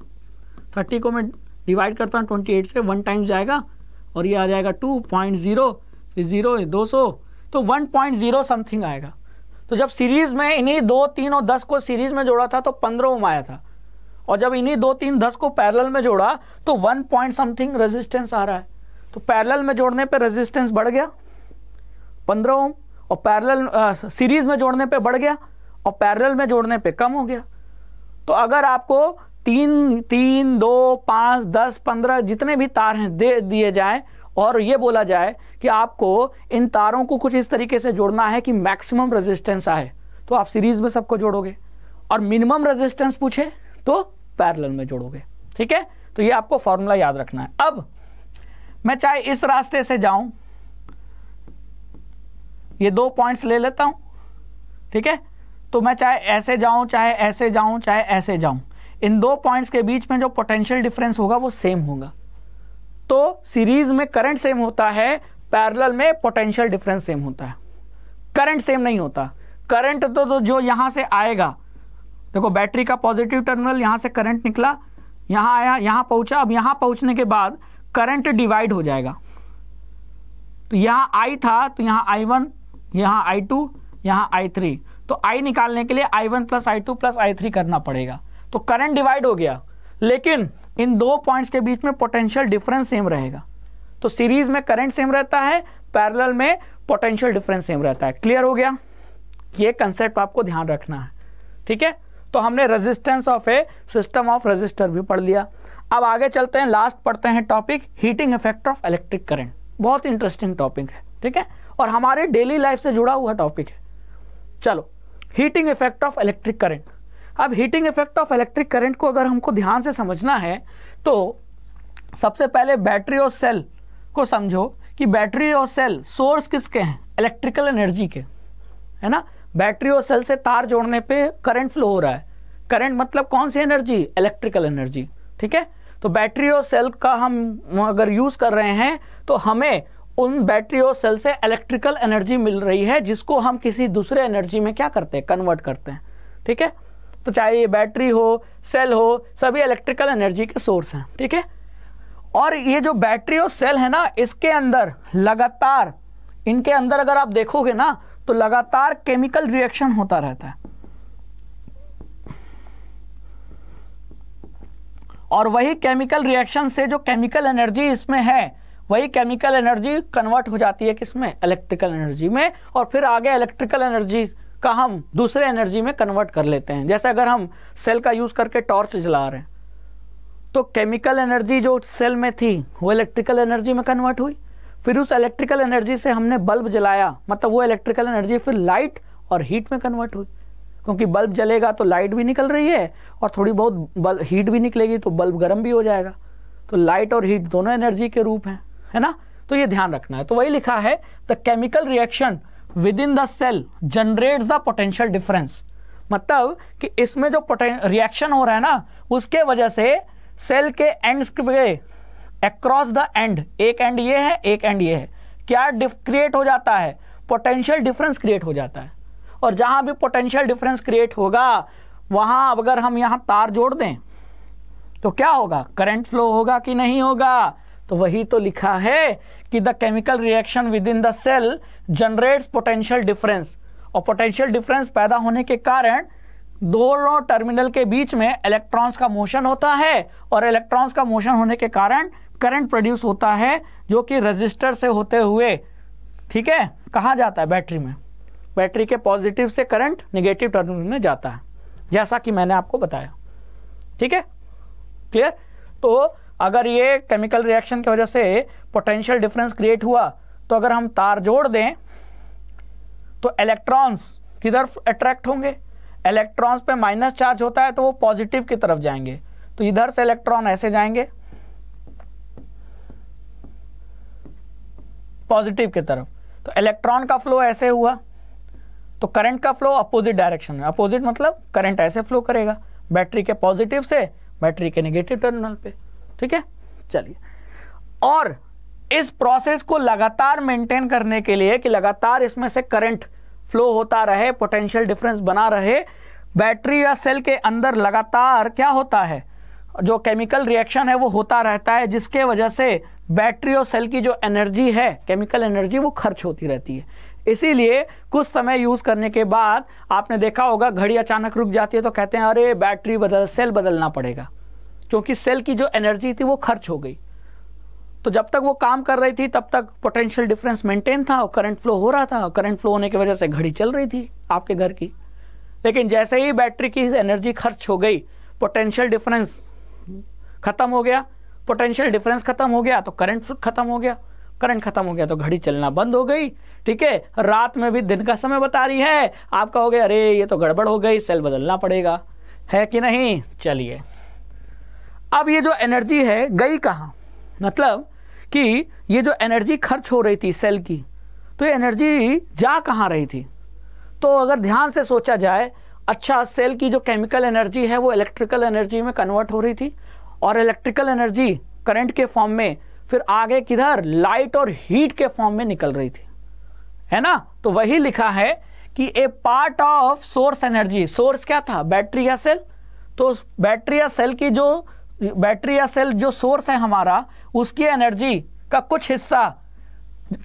S1: थर्टी को मैं डिवाइड करता हूँ ट्वेंटी एट से वन टाइम्स जाएगा और ये आ जाएगा टू पॉइंट ज़ीरो ज़ीरो दो सौ तो वन पॉइंट ज़ीरो समथिंग आएगा तो जब सीरीज़ में इन्हीं दो तीन और दस को सीरीज़ में जोड़ा था तो पंद्रह ओम आया था और जब इन्हीं दो तीन दस को पैरेलल में जोड़ा तो वन पॉइंट समथिंग रेजिस्टेंस आ रहा है तो पैरेलल में जोड़ने पे रेजिस्टेंस बढ़ गया 15 ओम और पैरेलल सीरीज में जोड़ने पे बढ़ गया और पैरेलल में जोड़ने पे कम हो गया तो अगर आपको तीन तीन दो पाँच दस पंद्रह जितने भी तार हैं दे दिए जाएं और ये बोला जाए कि आपको इन तारों को कुछ इस तरीके से जोड़ना है कि मैक्सिमम रेजिस्टेंस आए तो आप सीरीज में सबको जोड़ोगे और मिनिमम रेजिस्टेंस पूछे तो पैरेलल में जोड़ोगे ठीक है तो ये आपको फॉर्मूला याद रखना है अब मैं चाहे इस रास्ते से जाऊं ये दो पॉइंट्स ले लेता हूं ठीक है तो मैं चाहे ऐसे जाऊं चाहे ऐसे जाऊं चाहे ऐसे जाऊं इन दो पॉइंट्स के बीच में जो पोटेंशियल डिफरेंस होगा वो सेम होगा तो सीरीज में करंट सेम होता है पैरेलल में पोटेंशियल डिफरेंस सेम होता है करंट सेम नहीं होता करंट तो, तो जो यहां से आएगा देखो बैटरी का पॉजिटिव टर्मिनल यहां से करंट निकला यहां आया यहां पहुंचा अब यहां पहुंचने के बाद करंट डिवाइड हो जाएगा तो यहां आई था तो यहां I1, वन यहां आई टू यहां आई थ्री तो आई निकालने के लिए I one plus I two plus I three करना पड़ेगा तो करंट डिवाइड हो गया लेकिन इन दो पॉइंट्स के बीच में पोटेंशियल डिफरेंस सेम रहेगा तो सीरीज में करंट सेम रहता है पैरेलल में पोटेंशियल डिफरेंस सेम रहता है क्लियर हो गया ये कंसेप्ट आपको ध्यान रखना है ठीक है तो हमने resistance of a system of resistor भी पढ़ लिया अब आगे चलते हैं लास्ट पढ़ते हैं topic heating effect of electric current बहुत इंटरेस्टिंग टॉपिक है ठीक है और हमारे डेली लाइफ से जुड़ा हुआ टॉपिक है चलो heating effect of electric current अब heating effect of electric current को अगर हमको ध्यान से समझना है तो सबसे पहले बैटरी और सेल को समझो कि बैटरी और सेल सोर्स किसके हैं इलेक्ट्रिकल एनर्जी के है ना बैटरी और सेल से तार जोड़ने पे करंट फ्लो हो रहा है करंट मतलब कौन सी एनर्जी इलेक्ट्रिकल एनर्जी ठीक है तो बैटरी और सेल का हम अगर यूज़ कर रहे हैं तो हमें उन बैटरी और सेल से इलेक्ट्रिकल एनर्जी मिल रही है जिसको हम किसी दूसरे एनर्जी में क्या करते हैं कन्वर्ट करते हैं ठीक है तो चाहे ये बैटरी हो सेल हो सभी इलेक्ट्रिकल एनर्जी के सोर्स हैं ठीक है और ये जो बैटरी और सेल है ना इसके अंदर लगातार इनके अंदर अगर आप देखोगे ना तो लगातार केमिकल रिएक्शन होता रहता है और वही केमिकल रिएक्शन से जो केमिकल एनर्जी इसमें है वही केमिकल एनर्जी कन्वर्ट हो जाती है किसमें इलेक्ट्रिकल एनर्जी में और फिर आगे इलेक्ट्रिकल एनर्जी का हम दूसरे एनर्जी में कन्वर्ट कर लेते हैं जैसे अगर हम सेल का यूज़ करके टॉर्च जला रहे हैं तो केमिकल एनर्जी जो सेल में थी वो इलेक्ट्रिकल एनर्जी में कन्वर्ट हुई फिर उस इलेक्ट्रिकल एनर्जी से हमने बल्ब जलाया मतलब वो इलेक्ट्रिकल एनर्जी फिर लाइट और हीट में कन्वर्ट हुई क्योंकि बल्ब जलेगा तो लाइट भी निकल रही है और थोड़ी बहुत बल्ब हीट भी निकलेगी तो बल्ब गर्म भी हो जाएगा तो लाइट और हीट दोनों एनर्जी के रूप हैं है ना तो ये ध्यान रखना है तो वही लिखा है the chemical reaction within the cell generate the potential difference मतलब कि इसमें जो रिएक्शन हो रहा है ना उसके वजह से सेल के एंड्स के अक्रॉस द एंड एक एंड ये है एक एंड ये है क्या क्रिएट हो जाता है पोटेंशियल डिफरेंस क्रिएट हो जाता है और जहाँ भी पोटेंशियल डिफरेंस क्रिएट होगा वहाँ अगर हम यहाँ तार जोड़ दें तो क्या होगा करंट फ्लो होगा कि नहीं होगा तो वही तो लिखा है कि the chemical reaction within the cell generates potential difference और पोटेंशियल डिफरेंस पैदा होने के कारण दोनों टर्मिनल के बीच में इलेक्ट्रॉन्स का मोशन होता है और इलेक्ट्रॉन्स का मोशन होने के कारण करंट प्रोड्यूस होता है जो कि रजिस्टर से होते हुए ठीक है कहा जाता है बैटरी में बैटरी के पॉजिटिव से करंट निगेटिव टर्मिनल में जाता है जैसा कि मैंने आपको बताया ठीक है क्लियर तो अगर ये केमिकल रिएक्शन की वजह से पोटेंशियल डिफरेंस क्रिएट हुआ तो अगर हम तार जोड़ दें तो इलेक्ट्रॉन्स किधर अट्रैक्ट होंगे इलेक्ट्रॉन्स पे माइनस चार्ज होता है तो वो पॉजिटिव की तरफ जाएंगे तो इधर से इलेक्ट्रॉन ऐसे जाएंगे पॉजिटिव की तरफ तो इलेक्ट्रॉन का फ्लो ऐसे हुआ तो करंट का फ्लो अपोजिट डायरेक्शन में अपोजिट मतलब करंट ऐसे फ्लो करेगा बैटरी के पॉजिटिव से बैटरी के नेगेटिव टर्मिनल पे ठीक है चलिए और इस प्रोसेस को लगातार मेंटेन करने के लिए कि लगातार इसमें से करंट फ्लो होता रहे पोटेंशियल डिफरेंस बना रहे बैटरी या सेल के अंदर लगातार क्या होता है जो केमिकल रिएक्शन है वो होता रहता है जिसके वजह से बैटरी और सेल की जो एनर्जी है केमिकल एनर्जी वो खर्च होती रहती है इसीलिए कुछ समय यूज़ करने के बाद आपने देखा होगा घड़ी अचानक रुक जाती है तो कहते हैं अरे बैटरी बदल सेल बदलना पड़ेगा क्योंकि सेल की जो एनर्जी थी वो खर्च हो गई तो जब तक वो काम कर रही थी तब तक पोटेंशियल डिफरेंस मेंटेन था और करंट फ्लो हो रहा था और करंट फ्लो होने की वजह से घड़ी चल रही थी आपके घर की लेकिन जैसे ही बैटरी की एनर्जी खर्च हो गई पोटेंशियल डिफरेंस खत्म हो गया पोटेंशियल डिफरेंस खत्म हो गया तो करंट खत्म हो गया करंट खत्म हो गया तो घड़ी चलना बंद हो गई ठीक है रात में भी दिन का समय बता रही है आप कहोगे अरे ये तो गड़बड़ हो गई सेल बदलना पड़ेगा है कि नहीं चलिए अब ये जो एनर्जी है गई कहाँ मतलब कि ये जो एनर्जी खर्च हो रही थी सेल की तो ये एनर्जी जा कहाँ रही थी तो अगर ध्यान से सोचा जाए अच्छा सेल की जो केमिकल एनर्जी है वो इलेक्ट्रिकल एनर्जी में कन्वर्ट हो रही थी और इलेक्ट्रिकल एनर्जी करंट के फॉर्म में फिर आगे किधर लाइट और हीट के फॉर्म में निकल रही थी है ना तो वही लिखा है कि a part of source energy source क्या था बैटरी या सेल तो बैटरी या सेल की जो बैटरी या सेल जो सोर्स है हमारा उसकी एनर्जी का कुछ हिस्सा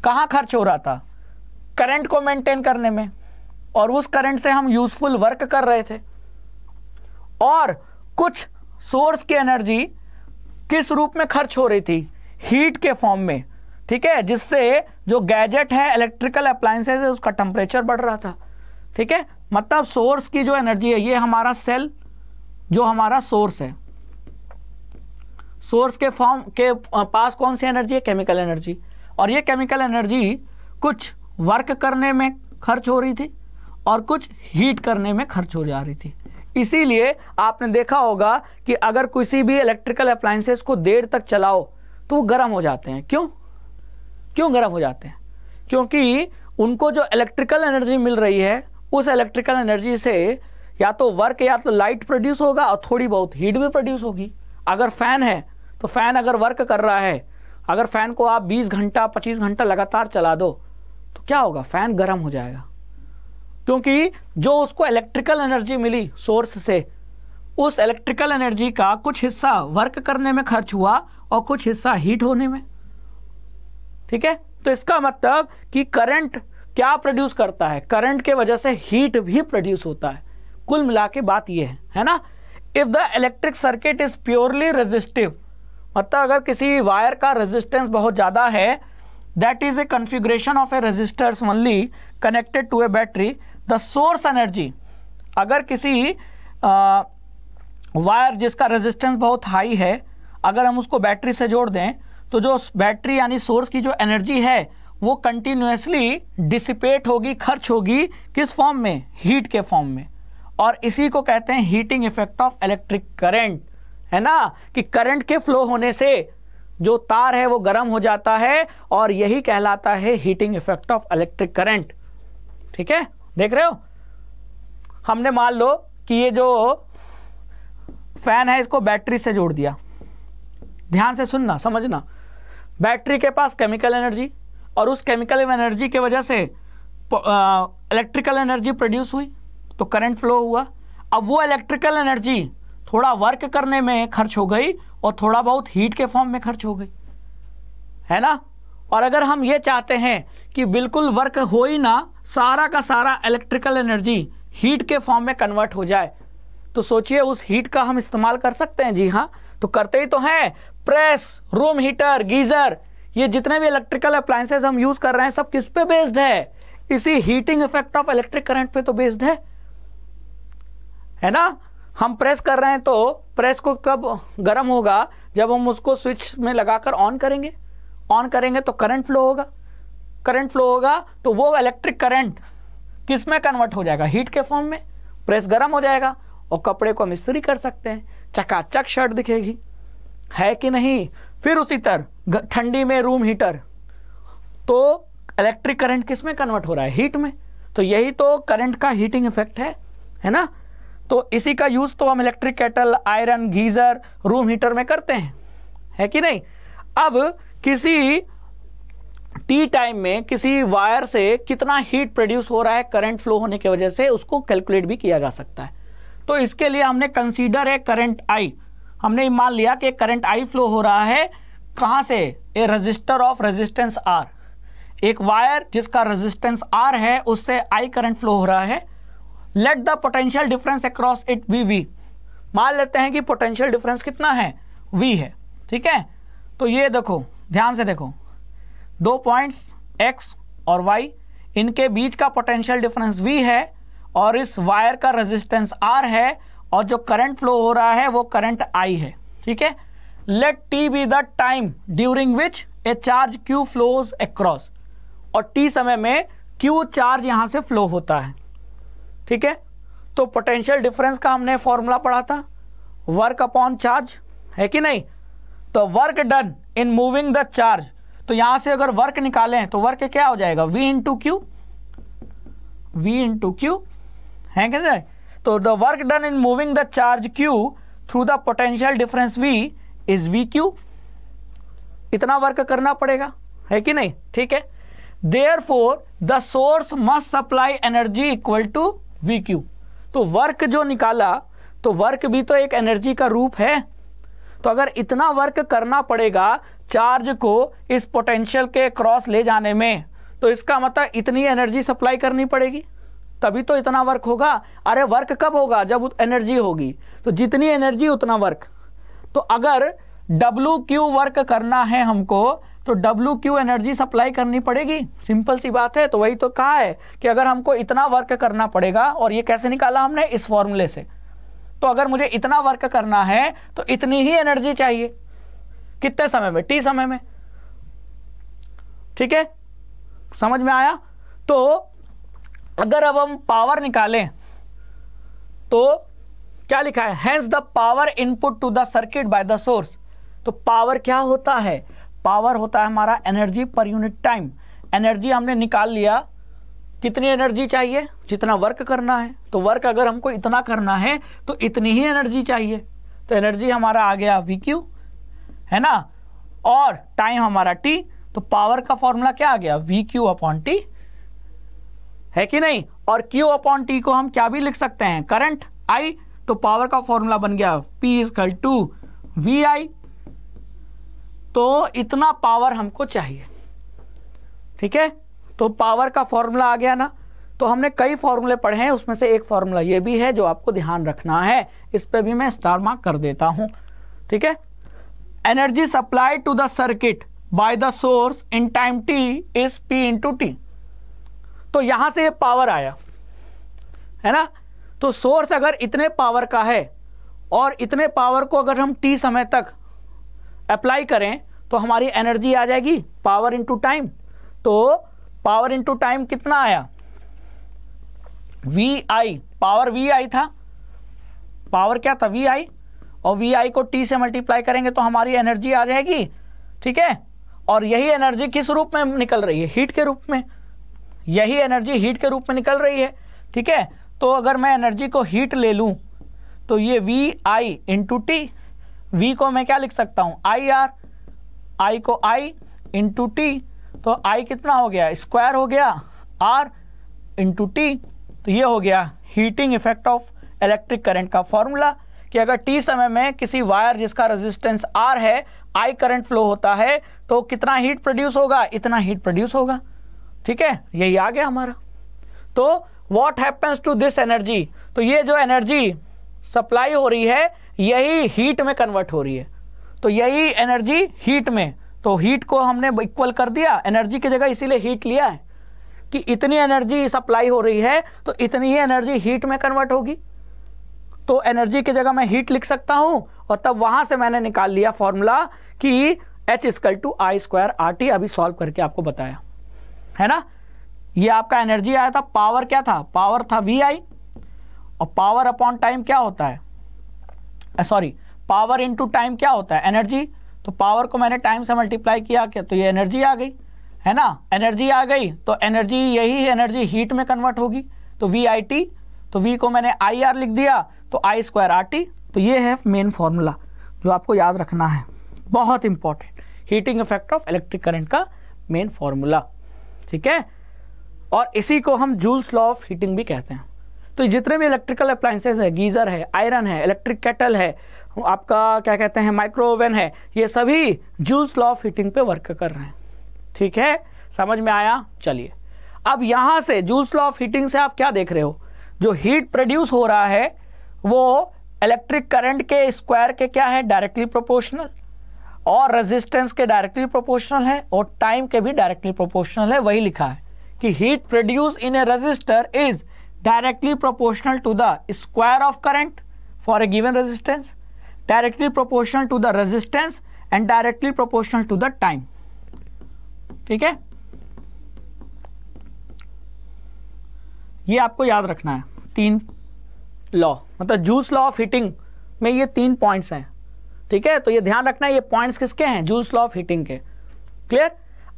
S1: कहाँ खर्च हो रहा था करंट को मेंटेन करने में और उस करंट से हम यूजफुल वर्क कर रहे थे और कुछ सोर्स की एनर्जी किस रूप में खर्च हो रही थी हीट के फॉर्म में ठीक है जिससे जो गैजेट है इलेक्ट्रिकल अप्लायंसेज है उसका टेम्परेचर बढ़ रहा था ठीक है मतलब सोर्स की जो एनर्जी है ये हमारा सेल जो हमारा सोर्स है सोर्स के फॉर्म के पास कौन सी एनर्जी है केमिकल एनर्जी और ये केमिकल एनर्जी कुछ वर्क करने में खर्च हो रही थी और कुछ हीट करने में खर्च हो जा रही थी इसीलिए आपने देखा होगा कि अगर किसी भी इलेक्ट्रिकल अप्लायंसेस को देर तक चलाओ तो वो गर्म हो जाते हैं क्यों क्यों गर्म हो जाते हैं क्योंकि उनको जो इलेक्ट्रिकल एनर्जी मिल रही है उस इलेक्ट्रिकल एनर्जी से या तो वर्क या तो लाइट प्रोड्यूस होगा और थोड़ी बहुत हीट भी प्रोड्यूस होगी अगर फैन है तो फैन अगर वर्क कर रहा है अगर फैन को आप 20 घंटा 25 घंटा लगातार चला दो तो क्या होगा फैन गर्म हो जाएगा क्योंकि जो उसको इलेक्ट्रिकल एनर्जी मिली सोर्स से उस इलेक्ट्रिकल एनर्जी का कुछ हिस्सा वर्क करने में खर्च हुआ और कुछ हिस्सा हीट होने में ठीक है तो इसका मतलब कि करंट क्या प्रोड्यूस करता है करंट के वजह से हीट भी प्रोड्यूस होता है कुल मिला के बात यह है है ना if the electric circuit is purely resistive मतलब अगर किसी वायर का रेजिस्टेंस बहुत ज़्यादा है that is a configuration of a resistors only connected to a battery the source energy अगर किसी वायर जिसका रेजिस्टेंस बहुत हाई है अगर हम उसको बैटरी से जोड़ दें तो जो बैटरी यानी सोर्स की जो एनर्जी है वो कंटिन्यूसली डिसिपेट होगी खर्च होगी किस फॉर्म में हीट के फॉर्म में और इसी को कहते हैं heating effect of electric current है ना कि करंट के फ्लो होने से जो तार है वो गर्म हो जाता है और यही कहलाता है heating effect of electric current ठीक है देख रहे हो हमने मान लो कि ये जो फैन है इसको बैटरी से जोड़ दिया ध्यान से सुनना समझना बैटरी के पास केमिकल एनर्जी और उस केमिकल एनर्जी के वजह से इलेक्ट्रिकल एनर्जी प्रोड्यूस हुई तो करंट फ्लो हुआ अब वो इलेक्ट्रिकल एनर्जी थोड़ा वर्क करने में खर्च हो गई और थोड़ा बहुत हीट के फॉर्म में खर्च हो गई है ना और अगर हम ये चाहते हैं कि बिल्कुल वर्क हो ही ना सारा का सारा इलेक्ट्रिकल एनर्जी हीट के फॉर्म में कन्वर्ट हो जाए तो सोचिए उस हीट का हम इस्तेमाल कर सकते हैं जी हाँ तो करते ही तो हैं प्रेस रूम हीटर गीजर ये जितने भी इलेक्ट्रिकल अप्लायंसेज हम यूज कर रहे हैं सब किस पे बेस्ड है इसी heating effect of electric current पे तो बेस्ड है है ना हम प्रेस कर रहे हैं तो प्रेस को कब गर्म होगा जब हम उसको स्विच में लगाकर ऑन करेंगे ऑन करेंगे तो करंट फ्लो होगा करंट फ्लो होगा तो वो इलेक्ट्रिक करंट किस में कन्वर्ट हो जाएगा हीट के फॉर्म में प्रेस गर्म हो जाएगा और कपड़े को हम इस्त्री कर सकते हैं चकाचक शर्ट दिखेगी है कि नहीं फिर उसी तरह ठंडी में रूम हीटर तो इलेक्ट्रिक करंट किस में कन्वर्ट हो रहा है हीट में तो यही तो करंट का हीटिंग इफेक्ट है है ना तो इसी का यूज़ तो हम electric kettle iron geyser room heater में करते हैं है कि नहीं अब किसी टी टाइम में किसी वायर से कितना हीट प्रोड्यूस हो रहा है करंट फ्लो होने की वजह से उसको कैलकुलेट भी किया जा सकता है तो इसके लिए हमने कंसीडर है करंट आई हमने मान लिया कि करंट आई फ्लो हो रहा है कहाँ से a resistor of resistance R एक वायर जिसका रेजिस्टेंस आर है उससे आई करंट फ्लो हो रहा है let the potential difference across it be V मान लेते हैं कि पोटेंशियल डिफरेंस कितना है वी है ठीक है तो ये देखो ध्यान से देखो दो पॉइंट्स एक्स और वाई इनके बीच का पोटेंशियल डिफरेंस वी है और इस वायर का रेजिस्टेंस आर है और जो करंट फ्लो हो रहा है वो करंट आई है ठीक है let T be the time during which a charge Q flows across और टी समय में क्यू चार्ज यहां से फ्लो होता है ठीक है तो पोटेंशियल डिफरेंस का हमने फॉर्मूला पढ़ा था वर्क अपॉन चार्ज है कि नहीं तो work done in moving the charge तो यहां से अगर वर्क निकालें तो वर्क क्या हो जाएगा V into Q V into Q है कि नहीं तो the work done in moving the charge Q through the potential difference V is V Q इतना वर्क करना पड़ेगा है कि नहीं ठीक है therefore the source must supply energy equal to V Q तो वर्क जो निकाला तो वर्क भी तो एक एनर्जी का रूप है तो अगर इतना वर्क करना पड़ेगा चार्ज को इस पोटेंशियल के क्रॉस ले जाने में तो इसका मतलब इतनी एनर्जी सप्लाई करनी पड़ेगी तभी तो इतना वर्क होगा अरे वर्क कब होगा जब एनर्जी होगी तो जितनी एनर्जी उतना वर्क तो अगर डब्ल्यू क्यू वर्क करना है हमको तो डब्ल्यू क्यू एनर्जी सप्लाई करनी पड़ेगी सिंपल सी बात है तो वही तो कहा है कि अगर हमको इतना वर्क करना पड़ेगा और ये कैसे निकाला हमने इस फॉर्मूले से तो अगर मुझे इतना वर्क करना है तो इतनी ही एनर्जी चाहिए कितने समय में टी समय में ठीक है समझ में आया तो अगर अब हम पावर निकालें तो क्या लिखा है hence the power input to the circuit by the source तो पावर क्या होता है पावर होता है हमारा energy per unit time energy हमने निकाल लिया कितनी एनर्जी चाहिए जितना वर्क करना है तो वर्क अगर हमको इतना करना है तो इतनी ही एनर्जी चाहिए तो एनर्जी हमारा आ गया वी क्यू है ना और टाइम हमारा टी तो पावर का फॉर्मूला क्या आ गया वी क्यू अपॉन टी है कि नहीं और क्यू अपॉन टी को हम क्या भी लिख सकते हैं करंट आई तो पावर का फॉर्मूला बन गया P is equal to V I तो इतना पावर हमको चाहिए ठीक है तो पावर का फॉर्मूला आ गया ना तो हमने कई फॉर्मूले पढ़े हैं उसमें से एक फॉर्मूला ये भी है जो आपको ध्यान रखना है इस पर भी मैं स्टार मार्क कर देता हूं ठीक है energy supply to the circuit by the source in time T is P into T तो यहां से ये पावर आया है ना तो सोर्स अगर इतने पावर का है और इतने पावर को अगर हम टी समय तक अप्लाई करें तो हमारी एनर्जी आ जाएगी पावर इंटू टाइम तो पावर इंटू टाइम कितना आया V I power V I था पावर क्या था वी आई और वी आई को टी से मल्टीप्लाई करेंगे तो हमारी एनर्जी आ जाएगी ठीक है और यही एनर्जी किस रूप में निकल रही है हीट के रूप में यही एनर्जी हीट के रूप में निकल रही है ठीक है तो अगर मैं एनर्जी को हीट ले लूँ तो ये V I into T V को मैं क्या लिख सकता हूँ आई आर आई को आई इंटू टी तो आई कितना हो गया स्क्वायर हो गया आर इंटू टी तो ये हो गया heating effect of electric current का फॉर्मूला कि अगर टी समय में किसी वायर जिसका रेजिस्टेंस आर है आई करंट फ्लो होता है तो कितना हीट प्रोड्यूस होगा इतना हीट प्रोड्यूस होगा ठीक है यही आ गया हमारा तो what happens to this energy तो ये जो एनर्जी सप्लाई हो रही है यही हीट में कन्वर्ट हो रही है तो यही एनर्जी हीट में तो हीट को हमने इक्वल कर दिया एनर्जी की जगह इसीलिए हीट लिया है कि इतनी एनर्जी सप्लाई हो रही है तो इतनी ही एनर्जी हीट में कन्वर्ट होगी तो एनर्जी की जगह मैं हीट लिख सकता हूं और तब वहां से मैंने निकाल लिया फॉर्मूला कि H equal to I square R T अभी सॉल्व करके आपको बताया है ना ये आपका एनर्जी आया था पावर क्या था पावर था वी आई और पावर अपॉन टाइम क्या होता है सॉरी पावर टू टाइम क्या होता है एनर्जी तो पावर को मैंने टाइम से मल्टीप्लाई किया क्या तो ये एनर्जी आ गई है ना एनर्जी आ गई तो एनर्जी यही एनर्जी हीट में कन्वर्ट होगी तो वी आई टी तो वी को मैंने आई आर लिख दिया तो आई स्क्वायर आर टी तो ये है मेन फॉर्मूला जो आपको याद रखना है बहुत important heating effect of electric current का मेन फॉर्मूला ठीक है और इसी को हम जूल्स लॉ ऑफ हीटिंग भी कहते हैं तो जितने भी इलेक्ट्रिकल अप्लाइंसेज है गीज़र है आयरन है इलेक्ट्रिक केटल है आपका क्या कहते हैं माइक्रोवेन है ये सभी जूल्स लॉ ऑफ हीटिंग पे वर्क कर रहे हैं ठीक है समझ में आया चलिए अब यहाँ से जूल्स लॉ ऑफ हीटिंग से आप क्या देख रहे हो जो हीट प्रोड्यूस हो रहा है वो इलेक्ट्रिक करंट के स्क्वायर के क्या है डायरेक्टली प्रोपोर्शनल और रेजिस्टेंस के डायरेक्टली प्रोपोर्शनल है और टाइम के भी डायरेक्टली प्रोपोर्शनल है वही लिखा है कि heat produce in a resistor is directly proportional to the square of current for a given resistance directly proportional to the resistance and directly proportional to the time ठीक है ये आपको याद रखना है तीन लॉ मतलब जूस लॉ ऑफ हीटिंग में ये तीन पॉइंट्स हैं ठीक है तो ये ध्यान रखना है ये पॉइंट्स किसके हैं जूस लॉ ऑफ हीटिंग के क्लियर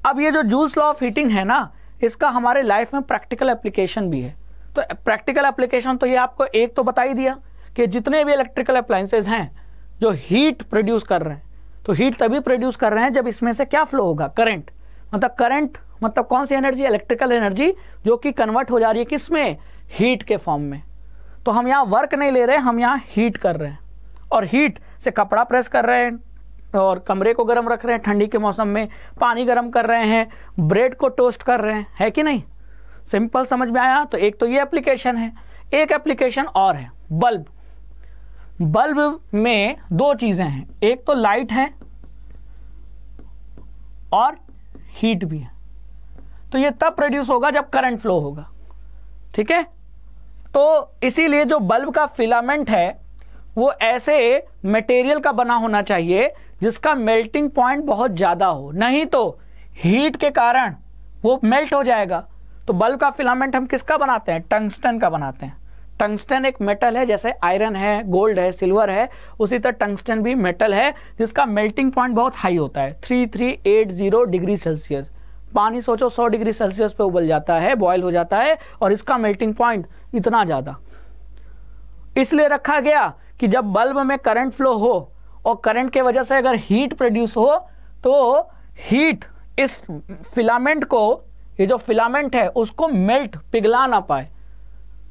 S1: अब ये जो जूस लॉ ऑफ हीटिंग है ना इसका हमारे लाइफ में प्रैक्टिकल एप्लीकेशन भी है तो प्रैक्टिकल एप्लीकेशन तो ये आपको एक तो बता ही दिया कि जितने भी इलेक्ट्रिकल अप्लाइंसेज हैं जो हीट प्रोड्यूस कर रहे हैं तो हीट तभी प्रोड्यूस कर रहे हैं जब इसमें से क्या फ्लो होगा करंट मतलब करंट मतलब कौन सी एनर्जी इलेक्ट्रिकल एनर्जी जो कि कन्वर्ट हो जा रही है किसमें हीट के फॉर्म में तो हम यहाँ वर्क नहीं ले रहे हम यहाँ हीट कर रहे हैं और हीट से कपड़ा प्रेस कर रहे हैं और कमरे को गर्म रख रहे हैं ठंडी के मौसम में पानी गर्म कर रहे हैं ब्रेड को टोस्ट कर रहे हैं है कि नहीं सिंपल समझ में आया तो एक तो ये एप्लीकेशन है एक एप्लीकेशन और है बल्ब बल्ब में दो चीज़ें हैं एक तो लाइट है और हीट भी है तो ये तब प्रोड्यूस होगा जब करंट फ्लो होगा ठीक है तो इसीलिए जो बल्ब का फिलामेंट है वो ऐसे मटेरियल का बना होना चाहिए जिसका मेल्टिंग पॉइंट बहुत ज़्यादा हो नहीं तो हीट के कारण वो मेल्ट हो जाएगा तो बल्ब का फिलामेंट हम किसका बनाते हैं टंगस्टन का बनाते हैं टंगस्टन एक मेटल है जैसे आयरन है गोल्ड है सिल्वर है उसी तरह टंगस्टन भी मेटल है जिसका मेल्टिंग पॉइंट बहुत हाई होता है three three eight zero degree Celsius पानी सोचो सौ डिग्री सेल्सियस पे उबल जाता है बॉयल हो जाता है और इसका मेल्टिंग पॉइंट इतना ज़्यादा इसलिए रखा गया कि जब बल्ब में करंट फ्लो हो और करंट के वजह से अगर हीट प्रोड्यूस हो तो हीट इस फिलामेंट को ये जो फिलामेंट है उसको मेल्ट पिघला ना पाए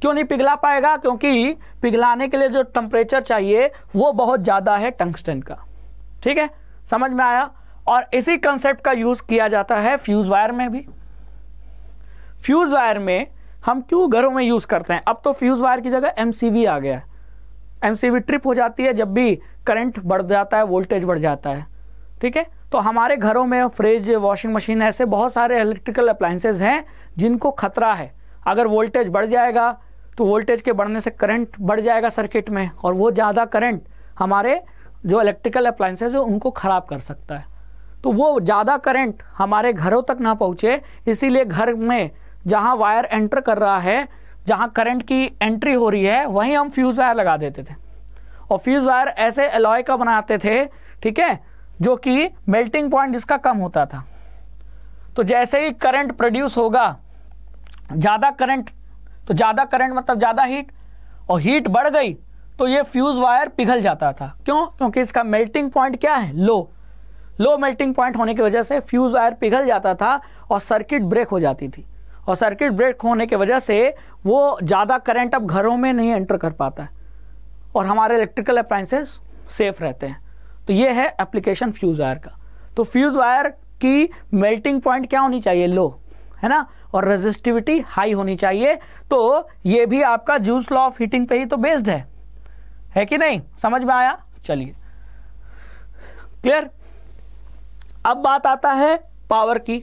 S1: क्यों नहीं पिघला पाएगा क्योंकि पिघलाने के लिए जो टेम्परेचर चाहिए वो बहुत ज़्यादा है टंगस्टन का ठीक है समझ में आया और इसी कंसेप्ट का यूज़ किया जाता है फ्यूज़ वायर में भी फ्यूज़ वायर में हम क्यों घरों में यूज़ करते हैं अब तो फ्यूज़ वायर की जगह एम आ गया है एमसीबी ट्रिप हो जाती है जब भी करंट बढ़ जाता है वोल्टेज बढ़ जाता है ठीक है तो हमारे घरों में फ्रिज वॉशिंग मशीन ऐसे बहुत सारे इलेक्ट्रिकल अप्लाइंसेज हैं जिनको खतरा है अगर वोल्टेज बढ़ जाएगा तो वोल्टेज के बढ़ने से करंट बढ़ जाएगा सर्किट में और वो ज़्यादा करंट हमारे जो इलेक्ट्रिकल अप्लाइंसेज है उनको ख़राब कर सकता है तो वो ज़्यादा करंट हमारे घरों तक ना पहुँचे इसीलिए घर में जहाँ वायर एंटर कर रहा है जहाँ करंट की एंट्री हो रही है वहीं हम फ्यूज़ वायर लगा देते थे और फ्यूज़ वायर ऐसे एलॉय का बनाते थे ठीक है जो कि मेल्टिंग पॉइंट इसका कम होता था तो जैसे ही करंट प्रोड्यूस होगा ज़्यादा करंट तो ज़्यादा करंट मतलब ज़्यादा हीट और हीट बढ़ गई तो ये फ्यूज़ वायर पिघल जाता था क्यों क्योंकि इसका मेल्टिंग पॉइंट क्या है लो लो मेल्टिंग पॉइंट होने की वजह से फ्यूज़ वायर पिघल जाता था और सर्किट ब्रेक हो जाती थी और सर्किट ब्रेक होने की वजह से वो ज़्यादा करंट अब घरों में नहीं एंटर कर पाता है और हमारे इलेक्ट्रिकल अप्लाइंसेस सेफ रहते हैं तो ये है एप्लीकेशन फ्यूज़ वायर का तो फ्यूज़ वायर की मेल्टिंग पॉइंट क्या होनी चाहिए लो है ना और रेजिस्टिविटी हाई होनी चाहिए तो ये भी आपका जूस लॉ ऑफ हीटिंग पे ही तो बेस्ड है है कि नहीं समझ में आया चलिए क्लियर अब बात आता है पावर की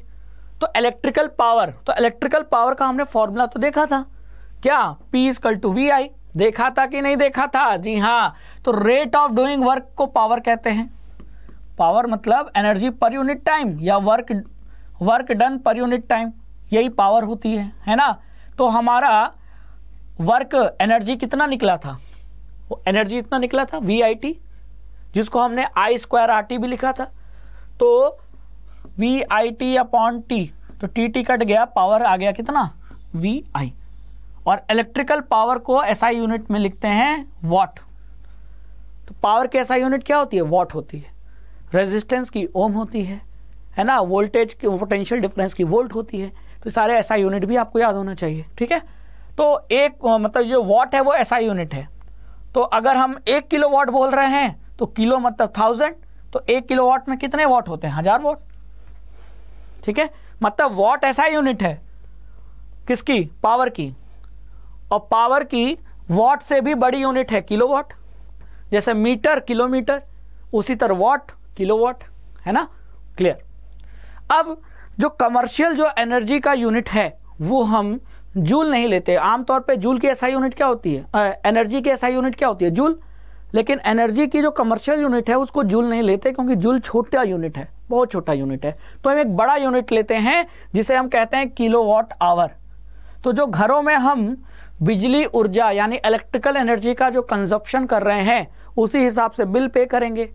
S1: तो इलेक्ट्रिकल पावर तो इलेक्ट्रिकल पावर का हमने फॉर्मूला तो देखा था क्या P equal to V I देखा था कि नहीं देखा था जी हाँ तो रेट ऑफ डूइंग वर्क को पावर कहते हैं पावर मतलब एनर्जी पर यूनिट टाइम या work work done per unit time यही पावर होती है है ना तो हमारा वर्क एनर्जी कितना निकला था वो एनर्जी इतना निकला था वी आई टी जिसको हमने आई स्क्वायर आर टी भी लिखा था तो V I T upon T तो टी टी कट गया पावर आ गया कितना वी आई और इलेक्ट्रिकल पावर को एसआई यूनिट में लिखते हैं वॉट तो पावर की एसआई यूनिट क्या होती है वॉट होती है रेजिस्टेंस की ओम होती है है ना वोल्टेज की पोटेंशियल डिफरेंस की वोल्ट होती है तो सारे एसआई यूनिट भी आपको याद होना चाहिए ठीक है तो एक मतलब जो वॉट है वो एसआई यूनिट है तो अगर हम एक किलो वॉट बोल रहे हैं तो किलो मतलब थाउजेंड तो एक किलो वॉट में कितने वॉट होते हैं हज़ार वॉट ठीक है मतलब वॉट ऐसा यूनिट है किसकी पावर की और पावर की वॉट से भी बड़ी यूनिट है किलोवाट जैसे मीटर किलोमीटर उसी तरह वॉट किलोवाट है ना क्लियर अब जो कमर्शियल जो एनर्जी का यूनिट है वो हम जूल नहीं लेते आमतौर पे जूल की ऐसा यूनिट क्या होती है एनर्जी की ऐसा यूनिट क्या होती है जूल लेकिन एनर्जी की जो कमर्शियल यूनिट है उसको जूल नहीं लेते क्योंकि जूल छोटा यूनिट है बहुत छोटा यूनिट है तो हम एक बड़ा यूनिट लेते हैं जिसे हम कहते हैं किलोवाट आवर तो जो घरों में हम बिजली ऊर्जा यानी इलेक्ट्रिकल एनर्जी का जो कंजप्शन कर रहे हैं उसी हिसाब से बिल पे करेंगे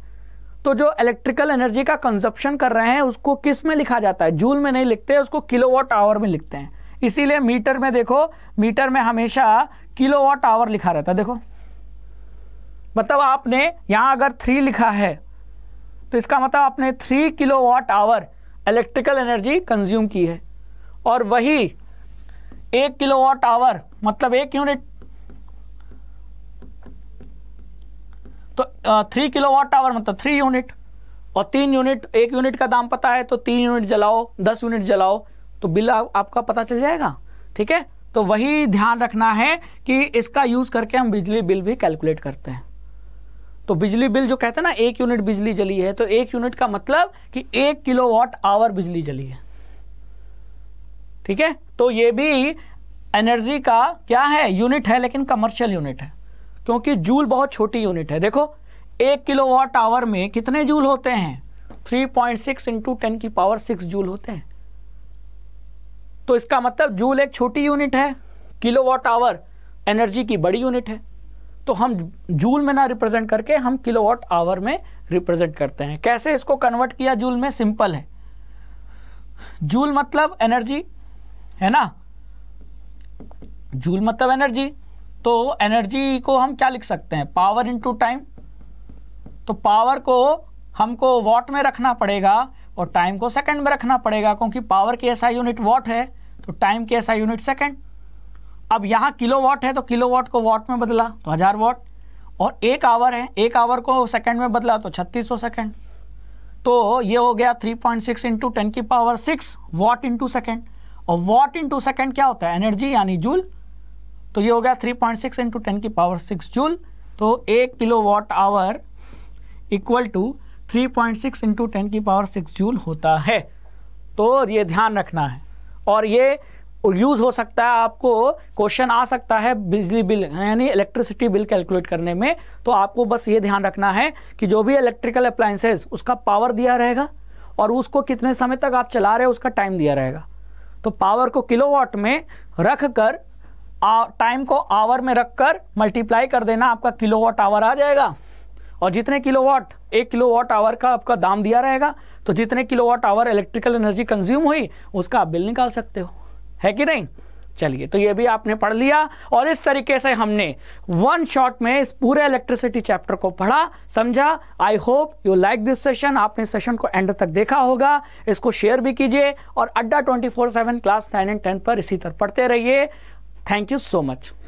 S1: तो जो इलेक्ट्रिकल एनर्जी का कंजप्शन कर रहे हैं उसको किस में लिखा जाता है जूल में नहीं लिखते उसको किलोवाट आवर में लिखते हैं इसीलिए मीटर में देखो मीटर में हमेशा किलोवाट आवर लिखा रहता है देखो मतलब आपने यहाँ अगर थ्री लिखा है तो इसका मतलब आपने three kilo watt hour electrical energy consume की है और वही एक किलो वाट आवर मतलब एक यूनिट तो थ्री किलो वाट आवर मतलब थ्री यूनिट और तीन यूनिट एक यूनिट का दाम पता है तो तीन यूनिट जलाओ दस यूनिट जलाओ तो बिल आ, आपका पता चल जाएगा ठीक है तो वही ध्यान रखना है कि इसका यूज़ करके हम बिजली बिल भी कैलकुलेट करते हैं तो बिजली बिल जो कहते हैं ना एक यूनिट बिजली जली है तो एक यूनिट का मतलब कि एक किलो वॉट आवर बिजली जली है ठीक है तो ये भी एनर्जी का क्या है यूनिट है लेकिन कमर्शियल यूनिट है क्योंकि जूल बहुत छोटी यूनिट है देखो एक किलो वॉट आवर में कितने जूल होते हैं 3.6 पॉइंट सिक्स इंटू टेन की पावर सिक्स जूल होते हैं तो इसका मतलब जूल एक छोटी यूनिट है किलो वॉट आवर एनर्जी की बड़ी यूनिट है तो हम जूल में ना रिप्रेजेंट करके हम किलोवाट आवर में रिप्रेजेंट करते हैं कैसे इसको कन्वर्ट किया जूल में सिंपल है जूल मतलब एनर्जी है ना जूल मतलब एनर्जी तो एनर्जी को हम क्या लिख सकते हैं पावर इनटू टाइम तो पावर को हमको वॉट में रखना पड़ेगा और टाइम को सेकंड में रखना पड़ेगा क्योंकि पावर की ऐसा यूनिट वॉट है तो टाइम की ऐसा यूनिट सेकंड अब यहाँ किलो वाट है तो किलो वाट को वाट में बदला तो हज़ार वाट और एक आवर है एक आवर को सेकंड में बदला तो छत्तीस सौ सेकेंड तो ये हो गया three point six into ten की power six watt into second और वाट इंटू सेकेंड क्या होता है एनर्जी यानी जूल तो ये हो गया three point six into ten की पावर सिक्स जूल तो एक kilo watt hour equal to three point six into ten की पावर सिक्स जूल होता है तो ये ध्यान रखना है और ये और यूज़ हो सकता है आपको क्वेश्चन आ सकता है बिजली बिल यानी इलेक्ट्रिसिटी बिल कैलकुलेट करने में तो आपको बस ये ध्यान रखना है कि जो भी इलेक्ट्रिकल अप्लाइंसेज उसका पावर दिया रहेगा और उसको कितने समय तक आप चला रहे हो उसका टाइम दिया रहेगा तो पावर को किलोवाट में रख कर टाइम को आवर में रख कर मल्टीप्लाई कर देना आपका किलो आवर आ जाएगा और जितने किलो वॉट एक किलो वॉट आवर का आपका दाम दिया रहेगा तो जितने kilo watt hour electrical energy consume हुई उसका आप बिल निकाल सकते हो है कि नहीं चलिए तो ये भी आपने पढ़ लिया और इस तरीके से हमने वन शॉट में इस पूरे इलेक्ट्रिसिटी चैप्टर को पढ़ा समझा I hope you like this session आपने सेशन को एंड तक देखा होगा इसको शेयर भी कीजिए और Adda twenty four seven class nine and ten पर इसी तरह पढ़ते रहिए थैंक यू सो मच